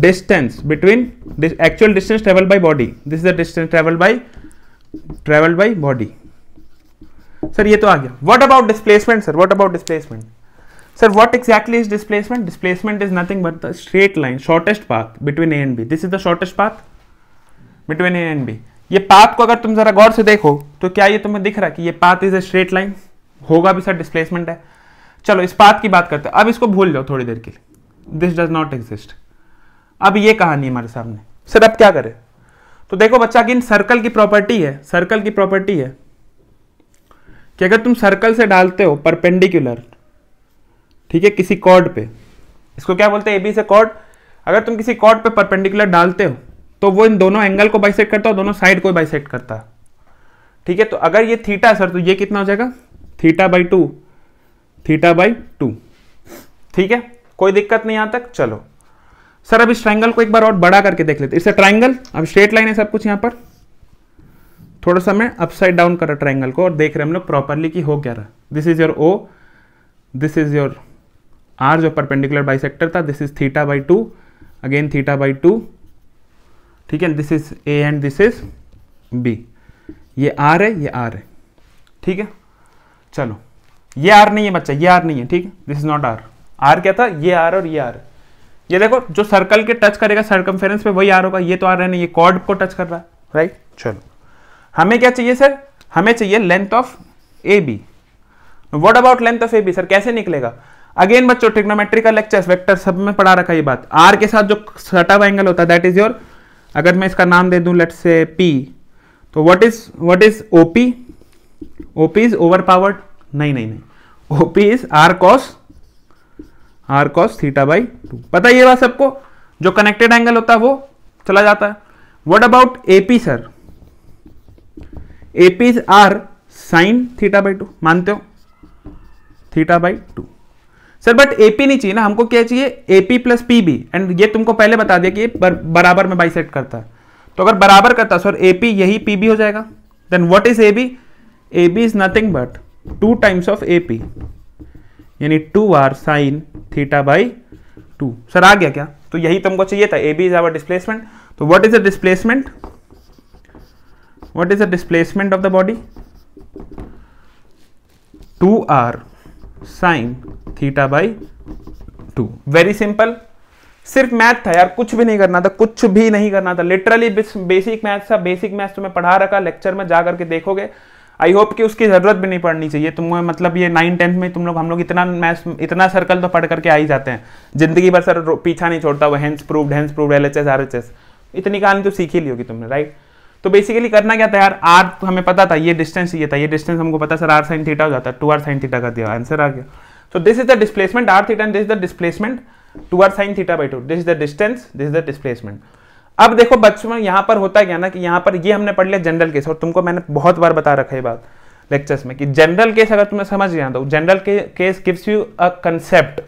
distance between actual distance travel by body this is the distance travel by travel by body sir ये तो आ गया what about displacement sir what about displacement sir what exactly is displacement displacement is nothing but the straight line shortest path between A and B this is the shortest path between A and B ये path को अगर तुम जरा गौर से देखो तो क्या ये तुम्हें दिख रहा है कि ये path is a straight line होगा भी सर डिस्प्लेसमेंट है चलो इस पाथ की बात करते हैं अब इसको भूल जाओ थोड़ी देर के लिए दिस डज नॉट एग्जिस्ट अब ये कहानी हमारे सामने सर अब क्या करें तो देखो बच्चा अगेन सर्कल की प्रॉपर्टी है सर्कल की प्रॉपर्टी है कि अगर तुम सर्कल से डालते हो परपेंडिकुलर ठीक है किसी कॉर्ड पे इसको क्या बोलते हैं ए बी से कॉर्ड अगर तुम किसी कॉर्ड पे परपेंडिकुलर डालते हो तो वो इन दोनों एंगल को बाइसेक्ट करता है दोनों साइड को बाइसेक्ट करता है ठीक है तो अगर ये थीटा सर तो ये कितना हो जाएगा theta by two theta by two ठीक है कोई दिक्कत नहीं यहां तक चलो सर अब इस ट्राइंगल को एक बार और बड़ा करके देख लेते इससे ट्राइंगल अब स्ट्रेट लाइन है सब कुछ यहां पर थोड़ा सा मैं अपसाइड डाउन कर रहा ट्राइंगल को और देख रहे हम लोग प्रॉपरली कि हो क्या रहा this is your O this is your R जो परपेंडिकुलर बाइसेक्टर था this is theta by two again theta by two ठीक है this is A and this is B ये आर है ये आर है ठीक है चलो ये आर नहीं है बच्चा ये आर नहीं है ठीक है this is not R R क्या था ये आर और ये आर ये देखो जो सर्कल के टच करेगा सर्कम पे वही आर होगा ये तो आर है नहीं ये कॉर्ड को टच कर रहा है राइट चलो हमें क्या चाहिए सर हमें चाहिए length of A B what about length of A B sir कैसे निकलेगा अगेन बच्चों ट्रिग्नोमेट्री का लेक्चर वेक्टर सब में पढ़ा रखा ये बात आर के साथ जो सटा हुआ एंगल होता है दैट इज योर अगर मैं इसका नाम दे दूं लेट से पी तो what is what is OP OP is over powered नहीं नहीं नहीं OP is R cos R cos theta by two पता ये बात सबको जो कनेक्टेड एंगल होता है वो चला जाता है what about AP sir AP is R sine theta by two मानते हो theta by two sir but AP नहीं चाहिए ना हमको क्या चाहिए AP plus P B and ये तुमको पहले बता दिया कि बर, बराबर में बाइसेक्ट करता है तो अगर बराबर करता सर ए पी यही पी बी हो जाएगा then what is A B A B is nothing but two times of A P यानी two R sine theta by two sir आ गया क्या तो यही तुमको चाहिए था A B is our displacement तो what is the displacement what is the displacement of the body two R sine theta by two very simple सिर्फ मैथ था यार कुछ भी नहीं करना था कुछ भी नहीं करना था लिटरली बेसिक मैथ था बेसिक मैथ तुम्हें पढ़ा रखा लेक्चर में जा करके देखोगे आई होप कि उसकी ज़रूरत भी नहीं पड़नी चाहिए तुम्हें मतलब ये नाइन टेंथ में तुम लोग हम लोग इतना मैथ इतना सर्कल तो पढ़ करके आ ही जाते हैं जिंदगी भर सर पीछा नहीं छोड़ता वो hence prove hence prove L H S R H S इतनी कहानी तो सीख ही ली होगी तुमने राइट तो बेसिकली करना क्या था यार आर तो हमें पता था ये डिस्टेंस ये था ये डिस्टेंस हमको पता सर आर साइन थीटा हो जाता है टू आर साइन थीटा कर दिया आंसर आ गया so this is the displacement R theta and this is the displacement two R sine theta by two this is the distance this is the displacement अब देखो बच्चों में यहाँ पर होता क्या ना कि यहाँ पर ये हमने पढ़ लिया जनरल केस और तुमको मैंने बहुत बार बता रखा है बात लेक्चर्स में कि जनरल केस अगर तुम्हें समझ गया तो general case gives you a concept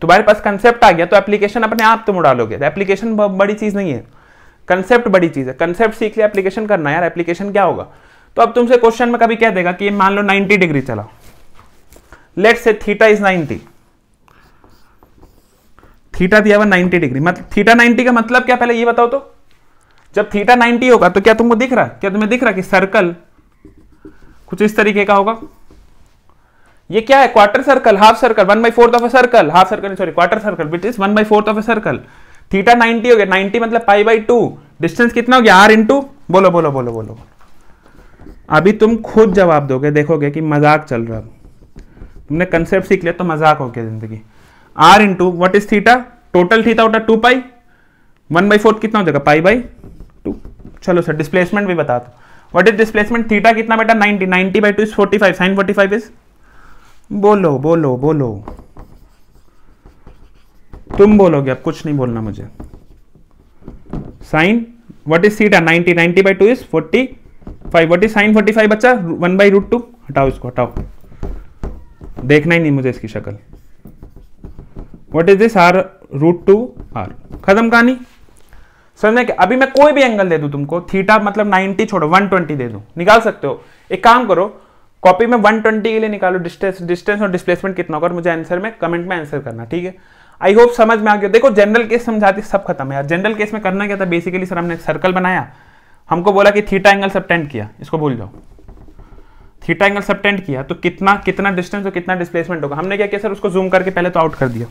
तुम्हारे पास कंसेप्ट आ गया तो एप्लीकेशन अपने आप तुम उड़ा लोगे एप्लीकेशन तो बड़ी चीज़ नहीं है कंसेप्ट बड़ी चीज है कंसेप्ट सीख लिया एप्लीकेशन करना यार एप्लीकेशन क्या होगा तो अब तुमसे क्वेश्चन में कभी कह देगा कि मान लो 90 डिग्री चला let say theta is 90 theta दिया हुआ 90 डिग्री मतलब थीटा 90 का मतलब क्या पहले ये बताओ तो जब थीटा 90 होगा तो क्या तुमको दिख रहा क्या तुम्हें दिख रहा कि सर्कल कुछ इस तरीके का होगा ये क्या है quarter circle half circle one by fourth of a circle half circle sorry quarter circle which is one by fourth of a circle theta 90 हो गया 90 मतलब पाई बाई टू डिस्टेंस कितना हो गया आर इंटू बोलो बोलो बोलो बोलो अभी तुम खुद जवाब दोगे देखोगे कि मजाक चल रहा है तुमने कंसेप्ट सीख लिया तो मजाक हो गया जिंदगी R into what is theta total theta होता two pi one by fourth कितना हो जाएगा पाई बाई टू चलो सर डिस्प्लेसमेंट भी बता दो वट इज डिस्प्लेसमेंट थीटा कितना बेटा ninety ninety by two is forty five sine forty five is बोलो बोलो बोलो तुम बोलोगे अब कुछ नहीं बोलना मुझे sign what is theta 90 90 by two is 45 what is sine 45 बच्चा वन बाई रूट टू हटाओ इसको हटाओ देखना ही नहीं मुझे इसकी शक्ल what is this R root two R खत्म कहानी समझना कि अभी मैं कोई भी एंगल दे दू तुमको थीटा मतलब 90 छोड़ो 120 दे दू निकाल सकते हो एक काम करो कॉपी में 120 के लिए निकालो डिस्टेंस डिस्टेंस और डिस्प्लेसमेंट कितना होगा और मुझे आंसर में कमेंट में आंसर करना ठीक है आई होप समझ में आ गया देखो जनरल केस समझाते सब खत्म है यार जनरल केस में करना क्या था बेसिकली सर हमने सर्कल बनाया हमको बोला कि थीटा एंगल सबटेंड किया इसको भूल जाओ थीटा एंगल सबटेंड किया तो कितना कितना डिस्टेंस और कितना डिस्प्लेसमेंट होगा हमने क्या किया सर उसको जूम करके पहले तो आउट कर दिया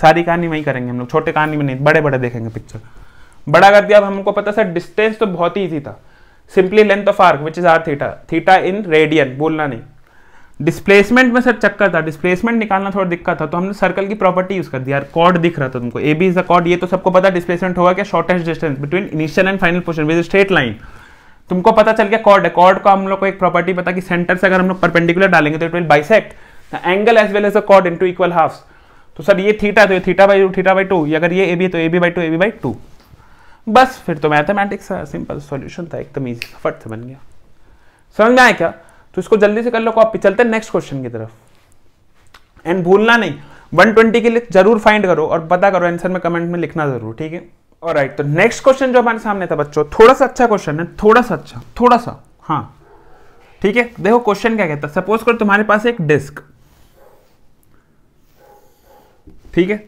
सारी कहानी वही करेंगे हम लोग छोटे कहानी में नहीं बड़े बड़े देखेंगे पिक्चर बड़ा कर दिया अब हमको पता सर डिस्टेंस तो बहुत ही ईजी था simply length of arc which is R theta theta in radian बोलना नहीं डिस्प्लेसमेंट में सर चक्कर था डिस्प्लेसमेंट निकालना थोड़ा दिक्कत था तो हमने सर्कल की प्रॉपर्टी यूज कर दिया कॉर्ड दिख रहा था तुमको A B is the chord ये तो सबको पता डिस्प्लेसमेंट होगा क्या shortest distance between initial and final position with straight line तुमको पता चल गया कॉर्ड है कॉर्ड का हम लोग को एक प्रॉपर्टी पता कि सेंटर से अगर हम लोग परपेंडिकुलर डालेंगे तो it will bisect the angle as well as a chord in two equal half तो सर ये थीटा तो ये theta by two theta by two अगर ये ए बी तो A B by two A B by two बस फिर तो मैथमेटिक्स सिंपल सॉल्यूशन था एकदम ईजी फट से बन गया समझ में आया क्या तो इसको जल्दी से कर लो आप चलते हैं नेक्स्ट क्वेश्चन की तरफ एंड भूलना नहीं 120 के लिए जरूर फाइंड करो और पता करो आंसर में कमेंट में लिखना जरूर ठीक है और राइट तो नेक्स्ट क्वेश्चन जो हमारे सामने था बच्चों थोड़ा सा अच्छा क्वेश्चन है थोड़ा सा अच्छा थोड़ा सा हाँ ठीक है देखो क्वेश्चन क्या कहता है सपोज करो तुम्हारे पास एक डिस्क ठीक है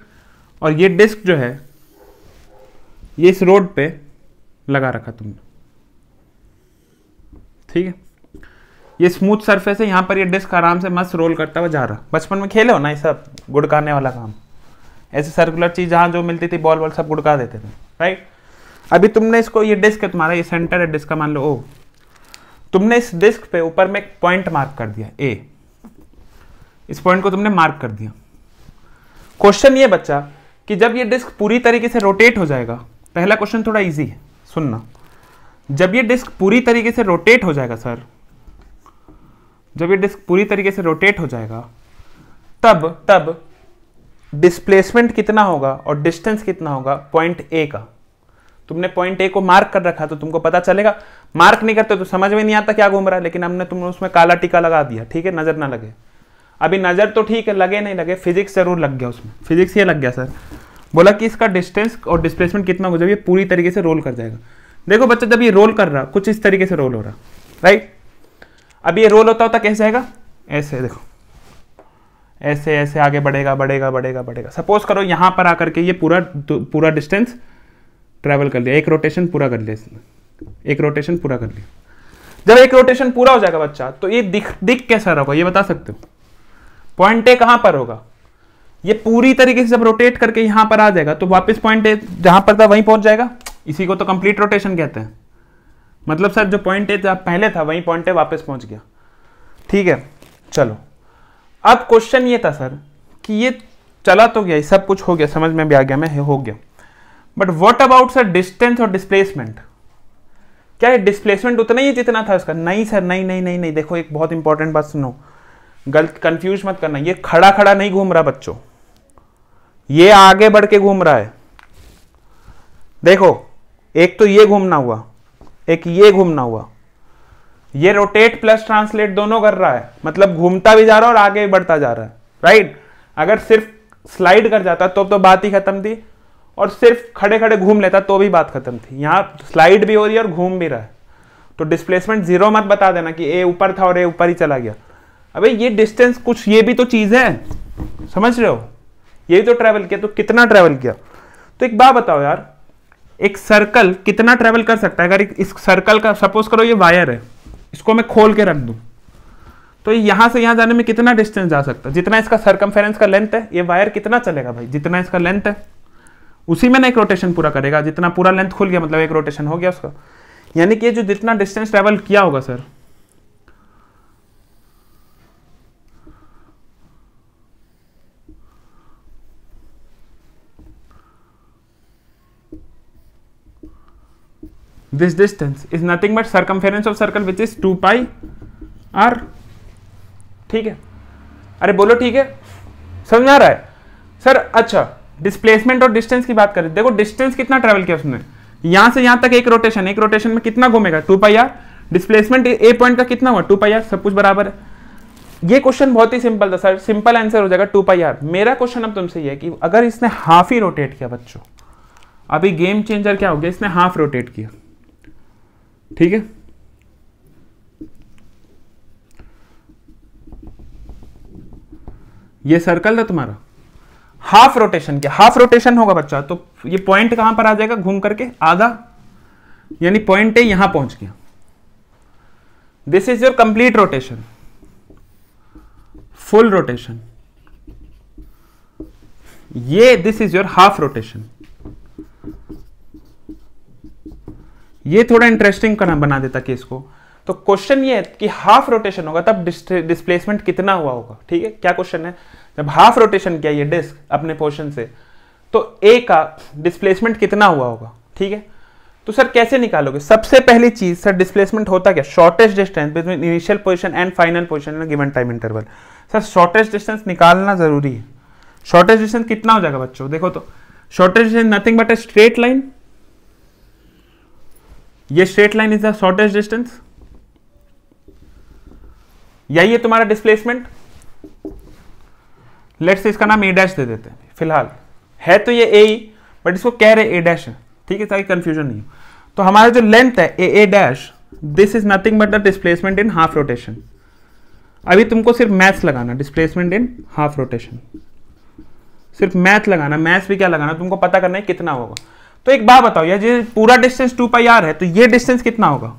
और ये डिस्क जो है ये इस रोड पे लगा रखा तुमने ठीक है ये स्मूथ सरफेस है यहाँ पर ये डिस्क आराम से मस्त रोल करता हुआ जा रहा बचपन में खेले हो ना ये सब गुड़काने वाला काम ऐसे सर्कुलर चीज़ जहाँ जो मिलती थी बॉल वॉल सब गुड़का देते थे राइट अभी तुमने इसको ये डिस्क है तुम्हारा ये सेंटर है डिस्क का मान लो ओ तुमने इस डिस्क पे ऊपर में एक पॉइंट मार्क कर दिया ए इस पॉइंट को तुमने मार्क कर दिया क्वेश्चन ये बच्चा कि जब ये डिस्क पूरी तरीके से रोटेट हो जाएगा पहला क्वेश्चन थोड़ा इजी है सुनना जब ये डिस्क पूरी तरीके से रोटेट हो जाएगा सर जब ये डिस्क पूरी तरीके से रोटेट हो जाएगा तब तब डिस्प्लेसमेंट कितना होगा और डिस्टेंस कितना होगा पॉइंट ए का तुमने पॉइंट ए को मार्क कर रखा तो तुमको पता चलेगा मार्क नहीं करते तो समझ में नहीं आता क्या घूम रहा है लेकिन हमने तुमने उसमें काला टीका लगा दिया ठीक है नज़र ना लगे अभी नज़र तो ठीक है लगे नहीं लगे फिजिक्स जरूर लग गया उसमें फिजिक्स ये लग गया सर बोला कि इसका डिस्टेंस और डिस्प्लेसमेंट कितना हो जाए ये पूरी तरीके से रोल कर जाएगा देखो बच्चा जब ये रोल कर रहा कुछ इस तरीके से रोल हो रहा राइट अब ये रोल होता होता कैसे आएगा ऐसे देखो ऐसे ऐसे आगे बढ़ेगा बढ़ेगा बढ़ेगा बढ़ेगा सपोज करो यहाँ पर आकर के ये पूरा पूरा डिस्टेंस ट्रेवल कर लिया एक रोटेशन पूरा कर लिया इसने एक रोटेशन पूरा कर लिया जब एक रोटेशन पूरा हो जाएगा बच्चा तो ये दिख दिख कैसा रहेगा ये बता सकते हो पॉइंट ए कहाँ पर होगा ये पूरी तरीके से जब रोटेट करके यहाँ पर आ जाएगा तो वापस पॉइंट ए जहाँ पर था वहीं पहुँच जाएगा इसी को तो कंप्लीट रोटेशन कहते हैं मतलब सर जो पॉइंट है पहले था वही पॉइंट है वापस पहुंच गया ठीक है चलो अब क्वेश्चन ये था सर कि ये चला तो गया सब कुछ हो गया समझ में भी आ गया मैं हो गया but what about sir distance और डिस्प्लेसमेंट क्या है डिस्प्लेसमेंट उतना ही जितना था उसका नहीं सर नहीं नहीं नहीं नहीं देखो एक बहुत इंपॉर्टेंट बात सुनो गलत कंफ्यूज मत करना ये खड़ा खड़ा नहीं घूम रहा बच्चों ये आगे बढ़ के घूम रहा है देखो एक तो ये घूमना हुआ एक ये घूमना हुआ ये रोटेट प्लस ट्रांसलेट दोनों कर रहा है मतलब घूमता भी जा रहा है और आगे भी बढ़ता जा रहा है राइट अगर सिर्फ स्लाइड कर जाता तो तो बात ही खत्म थी और सिर्फ खड़े खड़े घूम लेता तो भी बात खत्म थी यहां स्लाइड भी हो रही है और घूम भी रहा है तो डिस्प्लेसमेंट जीरो मत बता देना कि ए ऊपर था और ए ऊपर ही चला गया अबे ये डिस्टेंस कुछ ये भी तो चीज़ है समझ रहे हो ये भी तो ट्रेवल किया तो कितना ट्रेवल किया तो एक बात बताओ यार एक सर्कल कितना ट्रेवल कर सकता है अगर इस सर्कल का सपोज करो ये वायर है इसको मैं खोल के रख दू तो यहां से यहां जाने में कितना डिस्टेंस जा सकता है जितना इसका सर्कमफेरेंस का लेंथ है ये वायर कितना चलेगा भाई जितना इसका लेंथ है उसी में ना एक रोटेशन पूरा करेगा जितना पूरा लेंथ खुल गया मतलब एक रोटेशन हो गया उसका यानी कि ये जो जितना डिस्टेंस ट्रैवल किया होगा sir this distance is nothing but circumference of circle which is 2 pi r ठीक है अरे बोलो ठीक है समझ आ रहा है सर अच्छा डिस्प्लेसमेंट और डिस्टेंस की बात करें देखो डिस्टेंस कितना ट्रेवल किया उसने यहां से यहां तक एक रोटेशन एक रोटेशन में कितना घूमेगा two pi R displacement A point का कितना हुआ टू पाई आर सब कुछ बराबर है ये क्वेश्चन बहुत ही सिंपल था सर सिंपल आंसर हो जाएगा टू पाई आर मेरा क्वेश्चन अब तुमसे ये है कि अगर इसने हाफ ही रोटेट किया बच्चों अभी गेम चेंजर क्या हो गया इसने हाफ रोटेट किया ठीक है ये सर्कल था तुम्हारा हाफ रोटेशन क्या हाफ रोटेशन होगा बच्चा तो ये पॉइंट कहां पर आ जाएगा घूम करके आधा यानी पॉइंट है यहां पहुंच गया this is your complete rotation full rotation ये this is your half rotation ये थोड़ा इंटरेस्टिंग बना देता केस को तो क्वेश्चन ये है कि हाफ रोटेशन होगा तब डिस्प्लेसमेंट कितना हुआ होगा ठीक है क्या क्वेश्चन है जब हाफ रोटेशन किया ये डिस्क अपने पोर्शन से तो ए का डिस्प्लेसमेंट कितना हुआ होगा ठीक है तो सर कैसे निकालोगे सबसे पहली चीज सर डिस्प्लेसमेंट होता क्या shortest distance between initial position and final position given time interval sir shortest distance निकालना जरूरी है शॉर्टेस्ट डिस्टेंस कितना हो जाएगा बच्चों देखो तो shortest distance nothing but a straight line ये straight line is the shortest distance या है तुम्हारा डिस्प्लेसमेंट लेट्स इसका नाम ए डैश दे देते हैं फिलहाल है तो ये ए बट इसको कह रहे ए डैश है ठीक है ताकि कंफ्यूजन नहीं हो तो हमारा जो लेंथ है A A dash this is nothing but the displacement in half rotation अभी तुमको सिर्फ मैथ्स लगाना डिस्प्लेसमेंट इन हाफ रोटेशन सिर्फ मैथ लगाना मैथ्स भी क्या लगाना तुमको पता करना है कितना होगा तो एक बात बताओ यार पूरा डिस्टेंस टू पाई आर है तो ये डिस्टेंस कितना होगा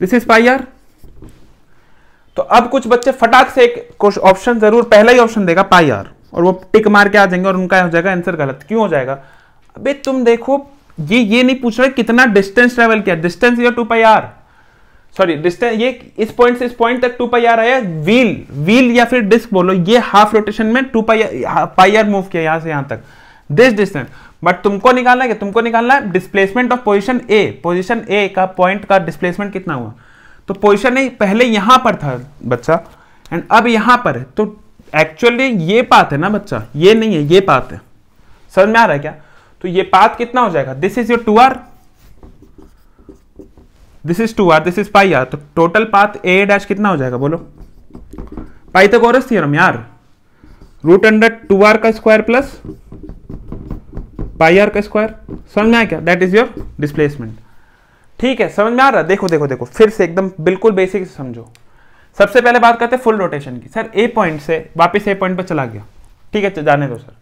दिस इज पाई आर तो अब कुछ बच्चे फटाक से एक कुछ ऑप्शन जरूर पहला ही ऑप्शन देगा पाई आर और वो टिक मार के आ जाएंगे और उनका हो जाएगा आंसर गलत क्यों हो जाएगा अबे तुम देखो ये ये नहीं पूछ रहे कितना डिस्टेंस ट्रेवल किया डिस्टेंस या two pi r sorry distance ये इस पॉइंट से इस पॉइंट तक टू पाई आर आया व्हील व्हील या फिर डिस्क बोलो ये हाफ रोटेशन में two pi pi r move किया यहां से यहां तक दिस डिस्टेंस बट तुमको निकालना है तुमको निकालना है displacement of position A position A का पॉइंट का डिस्प्लेसमेंट कितना हुआ तो पोजिशन ए पहले यहां पर था बच्चा एंड अब यहां पर है तो एक्चुअली ये पात है ना बच्चा ये नहीं है ये पात है समझ में आ रहा है क्या तो ये पात कितना हो जाएगा this is your two r this is two r this is pi are तो टोटल पाथ ए डैश कितना हो जाएगा बोलो पाइथागोरस थ्योरम यार रूट अंडर टू आर का स्क्वायर प्लस पाई आर का स्क्वायर समझ में आया क्या दैट इज योर डिस्प्लेसमेंट ठीक है समझ में आ रहा देखो देखो देखो फिर से एकदम बिल्कुल बेसिक से समझो सबसे पहले बात करते हैं फुल रोटेशन की सर ए पॉइंट से वापस ए पॉइंट पर चला गया ठीक है जाने दो सर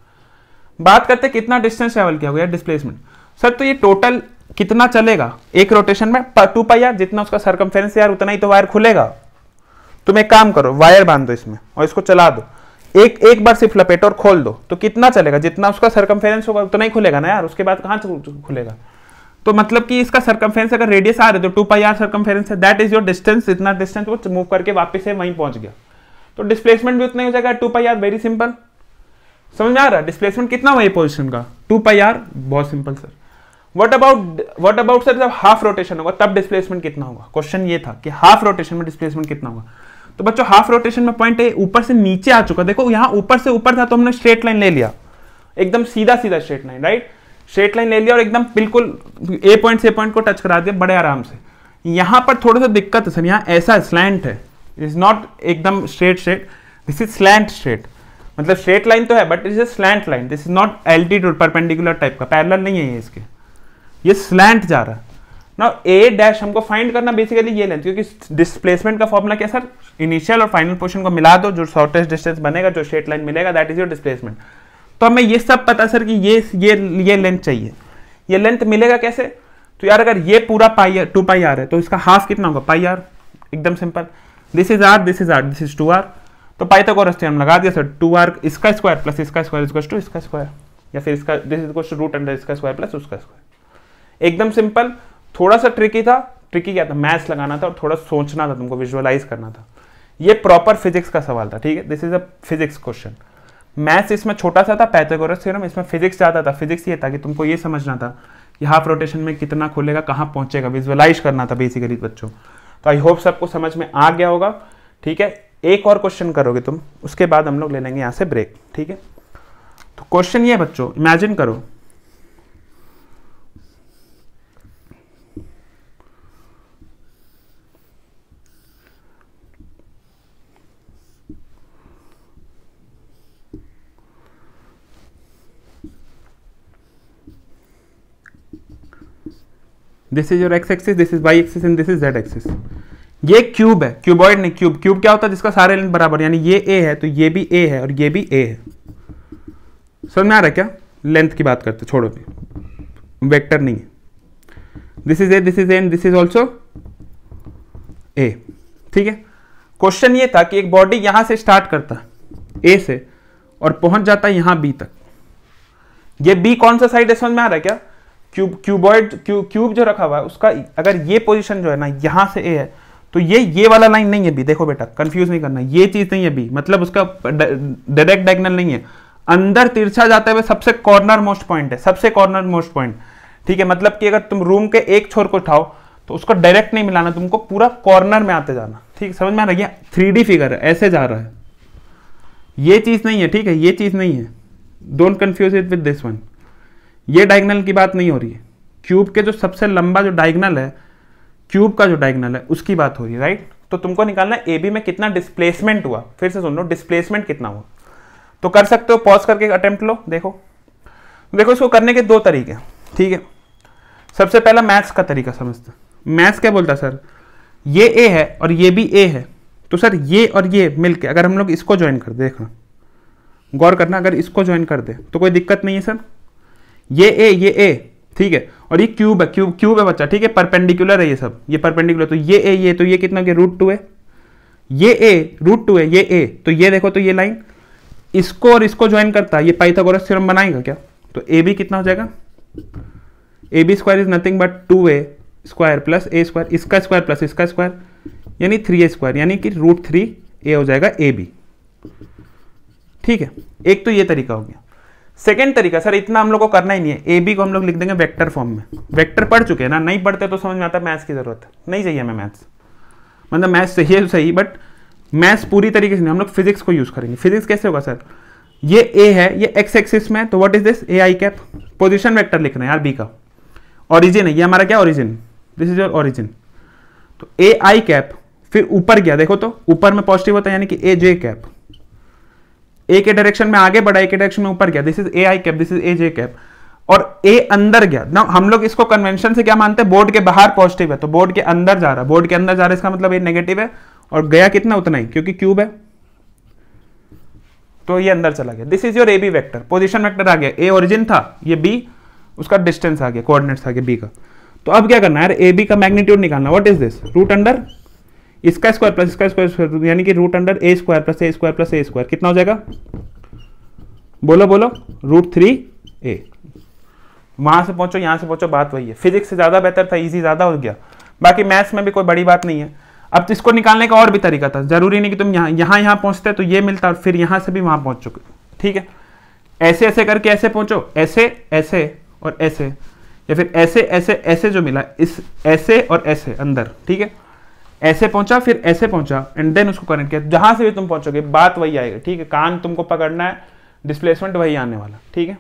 बात करते हैं कितना डिस्टेंस ट्रेवल किया हुआ डिस्प्लेसमेंट सर तो ये टोटल कितना चलेगा एक रोटेशन में टू पाई आर जितना उसका सरकमफेरेंस यार उतना ही तो वायर खुलेगा तुम एक काम करो वायर बांध दो इसमें और इसको चला दो एक एक बार सिर्फ लपेटो और खोल दो तो कितना चलेगा जितना उसका सरकमफेरेंस होगा उतना ही खुलेगा ना यार उसके बाद कहाँ खुलेगा तो मतलब कि इसका सरकमफेरेंस अगर रेडियस आ रहे तो टू पाई आर सरकमफेरेंस है दैट इज योर डिस्टेंस इतना डिस्टेंस वो मूव करके वापस है वहीं पहुंच गया तो डिस्प्लेसमेंट भी उतना ही हो जाएगा two pi r very simple समझ में आ रहा है डिस्प्लेसमेंट कितना वही पोजिशन का टू पाई आर बहुत simple sir what about what about sir जब हाफ रोटेशन होगा तब डिस्प्लेसमेंट कितना होगा क्वेश्चन ये था कि हाफ रोटेशन में डिस्प्लेसमेंट कितना होगा तो बच्चों हाफ रोटेशन में पॉइंट ए ऊपर से नीचे आ चुका देखो यहाँ ऊपर से ऊपर था तो हमने स्ट्रेट लाइन ले लिया एकदम सीधा सीधा straight line right straight line ले लिया और एकदम बिल्कुल ए पॉइंट से पॉइंट को टच करा दिया बड़े आराम से यहां पर थोड़ा सा दिक्कत है सर यहां ऐसा स्लैंट है इज नॉट एकदम straight straight this is slant straight मतलब स्ट्रेट लाइन तो है but is a slant line this is not altitude perpendicular type का पैरल नहीं है ये इसके ये स्लैंट जा रहा है नाउ ए डैश हमको फाइंड करना बेसिकली ये लेंथ क्योंकि डिस्प्लेसमेंट का फॉर्मूला क्या सर इनिशियल और फाइनल पोर्शन को मिला दो जो शॉर्टेस्ट डिस्टेंस बनेगा जो स्ट्रेट लाइन मिलेगा दैट इज योर डिस्प्लेसमेंट तो हमें ये सब पता सर कि ये ये ये लेंथ चाहिए ये लेंथ मिलेगा कैसे तो यार अगर ये पूरा पाई टू पाई आर है तो इसका हाफ कितना होगा पाई आर एकदम simple this is r this is r this is two are तो पाई तक और रस्ते हम लगा दिया सर टू आर इसका स्क्वायर प्लस इसका स्क्वायर इज टू इसका स्क्वायर या फिर इसका this is two root under इसका स्क्वायर प्लस उसका स्क्वायर एकदम सिंपल थोड़ा सा ट्रिकी था ट्रिकी क्या था मैथ्स लगाना था और थोड़ा सोचना था तुमको विजुअलाइज करना था ये प्रॉपर फिजिक्स का सवाल था ठीक है this is a physics question maths इसमें छोटा सा था पैथागोरस थ्योरम इसमें फिजिक्स ज़्यादा था फिजिक्स ये था कि तुमको ये समझना था कि हाफ रोटेशन में कितना खुलेगा कहाँ पहुँचेगा विजुअलाइज करना था बेसिकली बच्चों तो आई होप सबको समझ में आ गया होगा ठीक है एक और क्वेश्चन करोगे तुम उसके बाद हम लोग ले लेंगे यहाँ से ब्रेक ठीक है तो क्वेश्चन ये बच्चों इमेजिन करो this is your X axis this is Y axis and this is Z axis ये क्यूब है क्यूबॉइड नहीं क्यूब क्यूब क्या होता है जिसका सारे लेंथ बराबर यानी ये ए है तो ये भी ए है और ये भी ए है समझ में आ रहा है क्या लेंथ की बात करते छोड़ो भी वेक्टर नहीं है this is A this is and this is also A ठीक है क्वेश्चन ये था कि एक बॉडी यहां से स्टार्ट करता है ए से और पहुंच जाता है यहां बी तक ये बी कौन सा साइड है समझ में आ रहा है क्या क्यूब क्यूबॉइड क्यूब क्यूब जो रखा हुआ है उसका अगर ये पोजीशन जो है ना यहाँ से ए है तो ये ये वाला लाइन नहीं है अभी देखो बेटा कंफ्यूज नहीं करना ये चीज नहीं है अभी मतलब उसका डायरेक्ट डायगनल नहीं है अंदर तिरछा जाते हुए सबसे कॉर्नर मोस्ट पॉइंट है सबसे कॉर्नर मोस्ट पॉइंट ठीक है मतलब कि अगर तुम रूम के एक छोर को उठाओ तो उसको डायरेक्ट नहीं मिलाना तुमको पूरा कॉर्नर में आते जाना ठीक समझ में आ रहा है थ्री फिगर है ऐसे जा रहा है ये चीज नहीं है ठीक है ये चीज नहीं है don't confuse it with this one ये डायगनल की बात नहीं हो रही है क्यूब के जो सबसे लंबा जो डायगनल है क्यूब का जो डायगनल है उसकी बात हो रही है राइट तो तुमको निकालना ए बी में कितना डिस्प्लेसमेंट हुआ फिर से सुन लो डिस्प्लेसमेंट कितना हुआ तो कर सकते हो पॉज करके अटेम्प्ट लो देखो देखो इसको करने के दो तरीके ठीक है सबसे पहला मैथ्स का तरीका समझते मैथ्स क्या बोलता सर ये ए है और ये भी ए है तो सर ये और ये मिलके अगर हम लोग इसको ज्वाइन कर दे देखना गौर करना अगर इसको ज्वाइन कर दे तो कोई दिक्कत नहीं है सर ये ए ये ए ठीक है और ये क्यूब है क्यूब क्यूब है बच्चा ठीक है परपेंडिकुलर है ये सब ये परपेंडिकुलर तो ये ए ये तो ये कितना के रूट टू है ये ए रूट टू है ये ए तो ये देखो तो ये लाइन इसको और इसको ज्वाइन करता है ये पाइथागोरस थ्योरम बनाएगा क्या तो ए बी कितना हो जाएगा A B square is nothing but two A square plus A square इसका स्क्वायर प्लस इसका स्क्वायर यानी थ्री ए स्क्वायर यानी कि रूट थ्री ए हो जाएगा ए बी ठीक है एक तो ये तरीका हो गया सेकेंड तरीका सर इतना हम लोग को करना ही नहीं है ए बी को हम लोग लिख देंगे वेक्टर फॉर्म में वेक्टर पढ़ चुके हैं ना नहीं पढ़ते तो समझ में आता मैथ्स की जरूरत नहीं चाहिए हमें मैथ्स मतलब मैथ्स सही है सही बट मैथ्स पूरी तरीके से नहीं हम लोग फिजिक्स को यूज करेंगे फिजिक्स कैसे होगा सर ये ए है ये एक्स एक्सिस में तो what is this A I cap position vector लिख रहे हैं यार बी का ऑरिजिन है ये हमारा क्या origin this is your origin तो ए आई कैप फिर ऊपर गया देखो तो ऊपर में पॉजिटिव होता है यानी कि ए जे कैप ए के डायरेक्शन में आगे बढ़ा ए के डायरेक्शन में ऊपर गया this is A I cap this is A J cap और ए अंदर गया ना हम लोग इसको कन्वेंशन से क्या मानते हैं बोर्ड के बाहर पॉजिटिव है तो बोर्ड के अंदर जा रहा है बोर्ड के अंदर जा रहा है इसका मतलब ये नेगेटिव है और गया कितना उतना ही क्योंकि क्यूब है तो ये अंदर चला गया this is your A B vector position vector आ गया ए ओरिजिन था ये बी उसका डिस्टेंस आ गया कोऑर्डिनेट्स आ गया बी का तो अब क्या करना है ए बी का मैग्नीट्यूड निकालना what is this root under इसका स्क्वायर प्लस इसका स्क्वायर स्क्वायर तो यानी कि root under A square plus A square plus A square कितना हो जाएगा बोलो बोलो रूट थ्री ए वहां से पहुंचो यहां से पहुंचो बात वही है फिजिक्स से ज्यादा बेहतर था इजी ज्यादा हो गया बाकी मैथ्स में भी कोई बड़ी बात नहीं है अब तो इसको निकालने का और भी तरीका था जरूरी नहीं कि तुम यहां यहां यहां पहुंचते तो ये मिलता और फिर यहां से भी वहां पहुंच चुके ठीक है ऐसे ऐसे करके ऐसे पहुंचो ऐसे ऐसे और ऐसे या फिर ऐसे ऐसे ऐसे जो मिला इस ऐसे और ऐसे अंदर ठीक है ऐसे पहुंचा फिर ऐसे पहुंचा एंड देन उसको कनेक्ट किया जहां से भी तुम पहुंचोगे बात वही आएगा ठीक है कान तुमको पकड़ना है डिस्प्लेसमेंट वही आने वाला ठीक है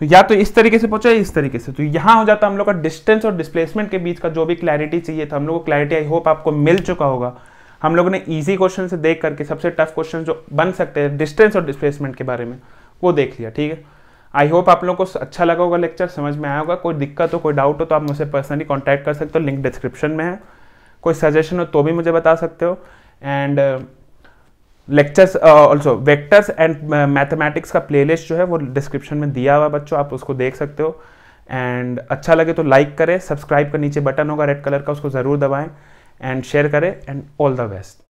तो या तो इस तरीके से पहुंचा इस तरीके से तो यहाँ हो जाता हम लोग का डिस्टेंस और डिस्प्लेसमेंट के बीच का जो भी क्लैरिटी चाहिए था हम लोग को क्लैरिटी आई होप आपको मिल चुका होगा हम लोगों ने इजी क्वेश्चन से देख करके सबसे टफ क्वेश्चन जो बन सकते हैं डिस्टेंस और डिस्प्लेसमेंट के बारे में वो देख लिया ठीक है आई होप आप लोगों को अच्छा लगा होगा लेक्चर समझ में आया होगा कोई दिक्कत हो कोई डाउट हो तो आप मुझसे पर्सनली कॉन्टैक्ट कर सकते हो लिंक डिस्क्रिप्शन में है कोई सजेशन हो तो भी मुझे बता सकते हो and lectures also vectors and mathematics का प्लेलिस्ट जो है वो डिस्क्रिप्शन में दिया हुआ बच्चों आप उसको देख सकते हो एंड अच्छा लगे तो लाइक करें सब्सक्राइब कर नीचे बटन होगा रेड कलर का उसको ज़रूर दबाएं एंड शेयर करें एंड ऑल द बेस्ट